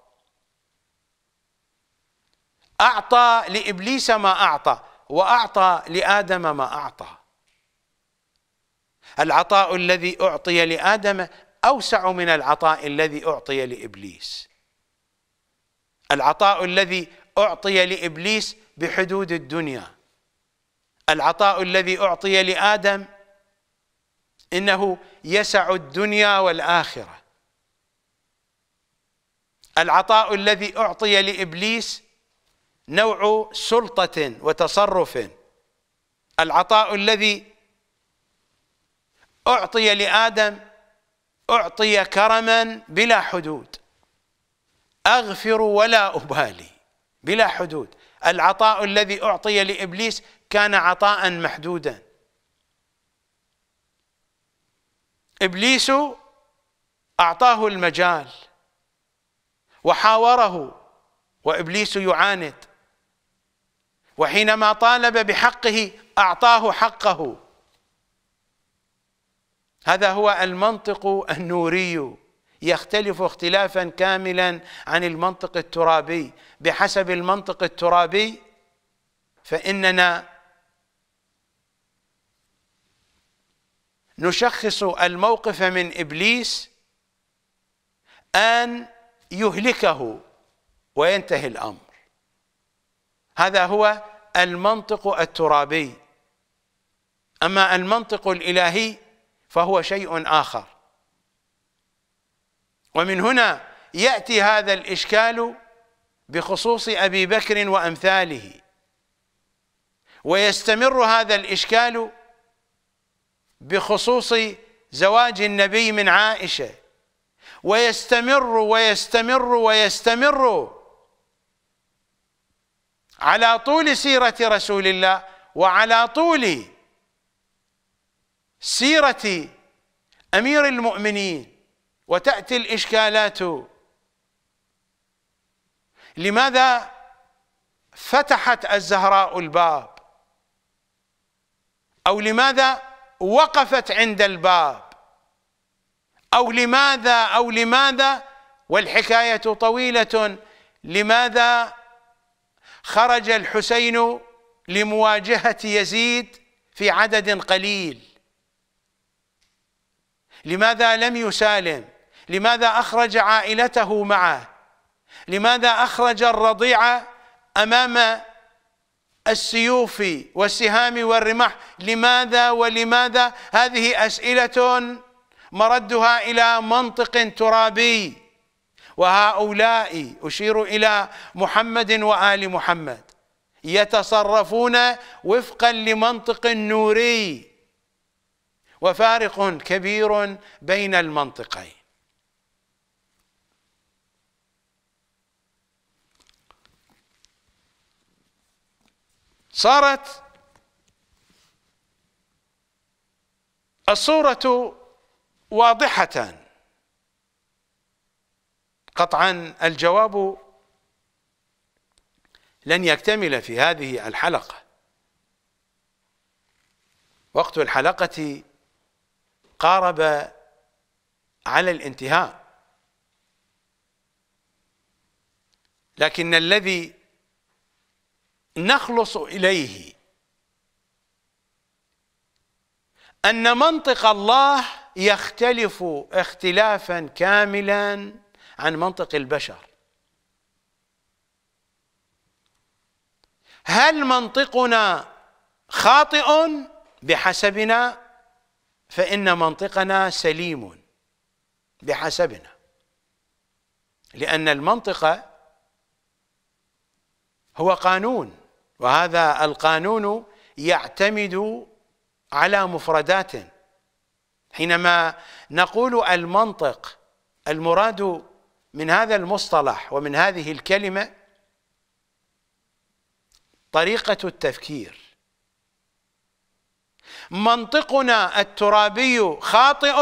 أعطى لإبليس ما أعطى وأعطى لآدم ما أعطى العطاء الذي أعطي لآدم أوسع من العطاء الذي أعطي لإبليس العطاء الذي أعطي لإبليس بحدود الدنيا العطاء الذي أعطي لآدم إنه يسع الدنيا والآخرة العطاء الذي أعطي لإبليس نوع سلطة وتصرف العطاء الذي أعطي لآدم أعطي كرما بلا حدود أغفر ولا أبالي بلا حدود العطاء الذي أعطي لإبليس كان عطاء محدودا إبليس أعطاه المجال وحاوره وإبليس يعاند وحينما طالب بحقه أعطاه حقه هذا هو المنطق النوري يختلف اختلافا كاملا عن المنطق الترابي بحسب المنطق الترابي فإننا نشخص الموقف من ابليس ان يهلكه وينتهي الامر هذا هو المنطق الترابي اما المنطق الالهي فهو شيء اخر ومن هنا ياتي هذا الاشكال بخصوص ابي بكر وامثاله ويستمر هذا الاشكال بخصوص زواج النبي من عائشة ويستمر ويستمر ويستمر على طول سيرة رسول الله وعلى طول سيرة أمير المؤمنين وتأتي الإشكالات لماذا فتحت الزهراء الباب أو لماذا وقفت عند الباب أو لماذا أو لماذا والحكاية طويلة لماذا خرج الحسين لمواجهة يزيد في عدد قليل لماذا لم يسالم لماذا أخرج عائلته معه لماذا أخرج الرضيع أمام السيوف والسهام والرماح لماذا ولماذا هذه أسئلة مردها إلى منطق ترابي وهؤلاء أشير إلى محمد وآل محمد يتصرفون وفقا لمنطق نوري وفارق كبير بين المنطقين صارت الصورة واضحة قطعا الجواب لن يكتمل في هذه الحلقة وقت الحلقة قارب على الانتهاء لكن الذي نخلص اليه ان منطق الله يختلف اختلافا كاملا عن منطق البشر هل منطقنا خاطئ بحسبنا فان منطقنا سليم بحسبنا لان المنطقه هو قانون وهذا القانون يعتمد على مفردات حينما نقول المنطق المراد من هذا المصطلح ومن هذه الكلمة طريقة التفكير منطقنا الترابي خاطئ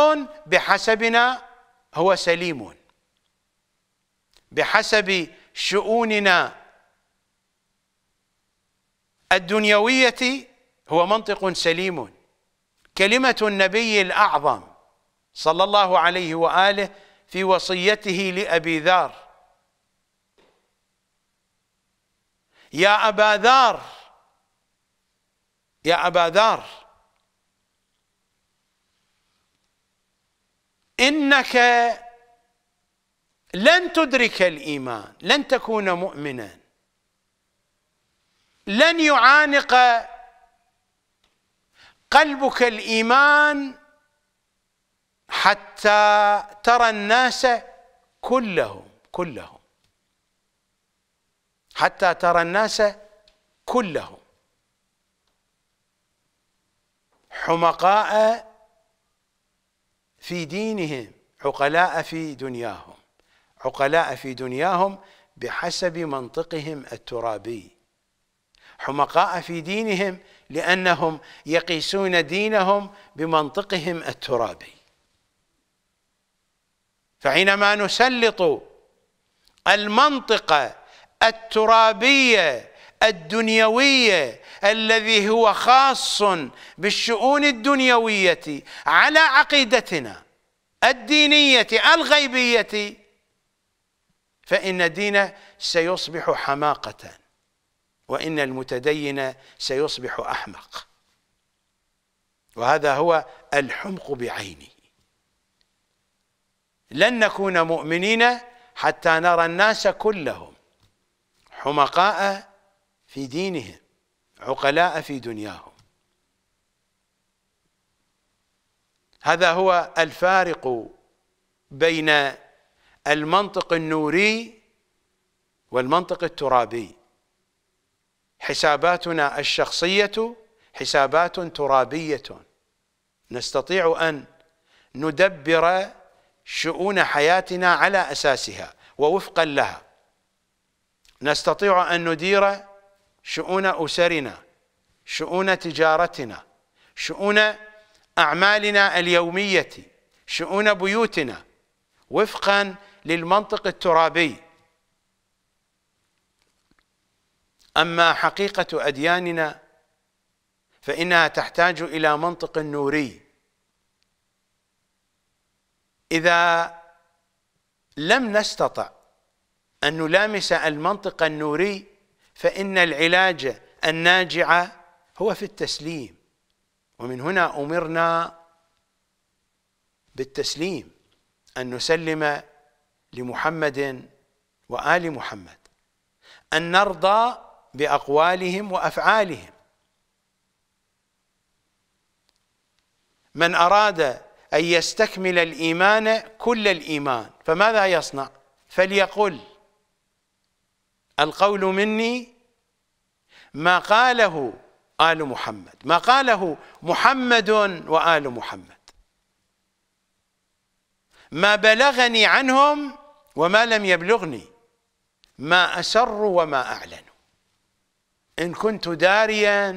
بحسبنا هو سليم بحسب شؤوننا الدنيوية هو منطق سليم كلمة النبي الأعظم صلى الله عليه وآله في وصيته لأبي ذار يا أبا ذار يا أبا ذار إنك لن تدرك الإيمان لن تكون مؤمنا لن يعانق قلبك الايمان حتى ترى الناس كلهم كلهم حتى ترى الناس كلهم حمقاء في دينهم عقلاء في دنياهم عقلاء في دنياهم بحسب منطقهم الترابي حمقاء في دينهم لانهم يقيسون دينهم بمنطقهم الترابي فحينما نسلط المنطقه الترابيه الدنيويه الذي هو خاص بالشؤون الدنيويه على عقيدتنا الدينيه الغيبيه فان الدين سيصبح حماقه وإن المتدين سيصبح أحمق وهذا هو الحمق بعينه لن نكون مؤمنين حتى نرى الناس كلهم حمقاء في دينهم عقلاء في دنياهم هذا هو الفارق بين المنطق النوري والمنطق الترابي حساباتنا الشخصية حسابات ترابية نستطيع أن ندبر شؤون حياتنا على أساسها ووفقا لها نستطيع أن ندير شؤون أسرنا شؤون تجارتنا شؤون أعمالنا اليومية شؤون بيوتنا وفقا للمنطق الترابي أما حقيقة أدياننا فإنها تحتاج إلى منطق نوري إذا لم نستطع أن نلامس المنطق النوري فإن العلاج الناجع هو في التسليم ومن هنا أمرنا بالتسليم أن نسلم لمحمد وآل محمد أن نرضى باقوالهم وافعالهم من اراد ان يستكمل الايمان كل الايمان فماذا يصنع فليقل القول مني ما قاله ال محمد ما قاله محمد وال محمد ما بلغني عنهم وما لم يبلغني ما اسروا وما اعلنوا إن كنت داريا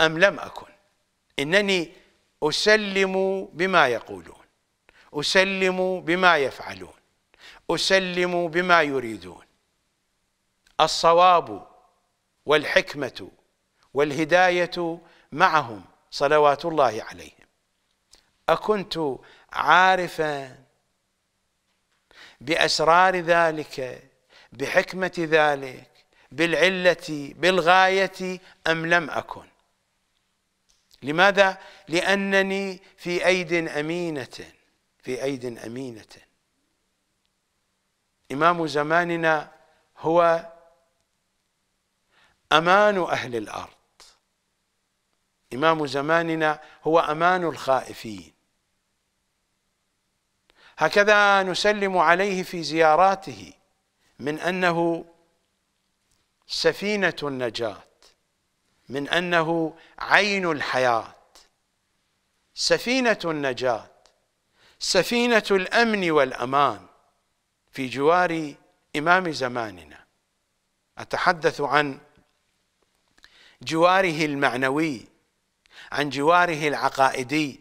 أم لم أكن إنني أسلم بما يقولون أسلم بما يفعلون أسلم بما يريدون الصواب والحكمة والهداية معهم صلوات الله عليهم أكنت عارفا بأسرار ذلك بحكمة ذلك بالعلة بالغاية أم لم أكن لماذا؟ لأنني في أيد أمينة في أيد أمينة إمام زماننا هو أمان أهل الأرض إمام زماننا هو أمان الخائفين هكذا نسلم عليه في زياراته من أنه سفينة النجاة من أنه عين الحياة سفينة النجاة سفينة الأمن والأمان في جوار إمام زماننا أتحدث عن جواره المعنوي عن جواره العقائدي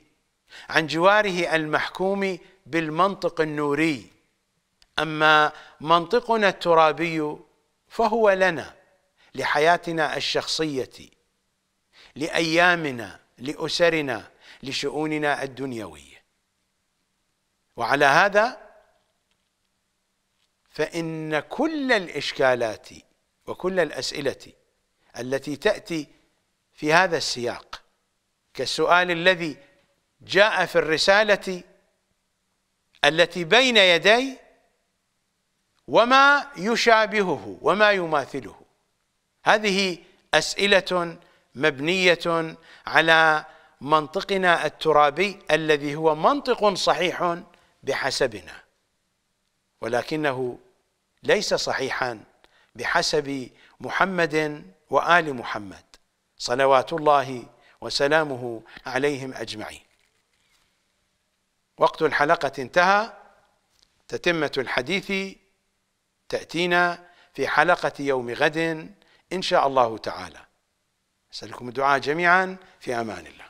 عن جواره المحكوم بالمنطق النوري أما منطقنا الترابي فهو لنا لحياتنا الشخصية لأيامنا لأسرنا لشؤوننا الدنيوية وعلى هذا فإن كل الإشكالات وكل الأسئلة التي تأتي في هذا السياق كالسؤال الذي جاء في الرسالة التي بين يدي وما يشابهه وما يماثله هذه أسئلة مبنية على منطقنا الترابي الذي هو منطق صحيح بحسبنا ولكنه ليس صحيحا بحسب محمد وآل محمد صلوات الله وسلامه عليهم أجمعين وقت الحلقة انتهى تتمة الحديث تأتينا في حلقة يوم غد إن شاء الله تعالى أسألكم الدعاء جميعا في أمان الله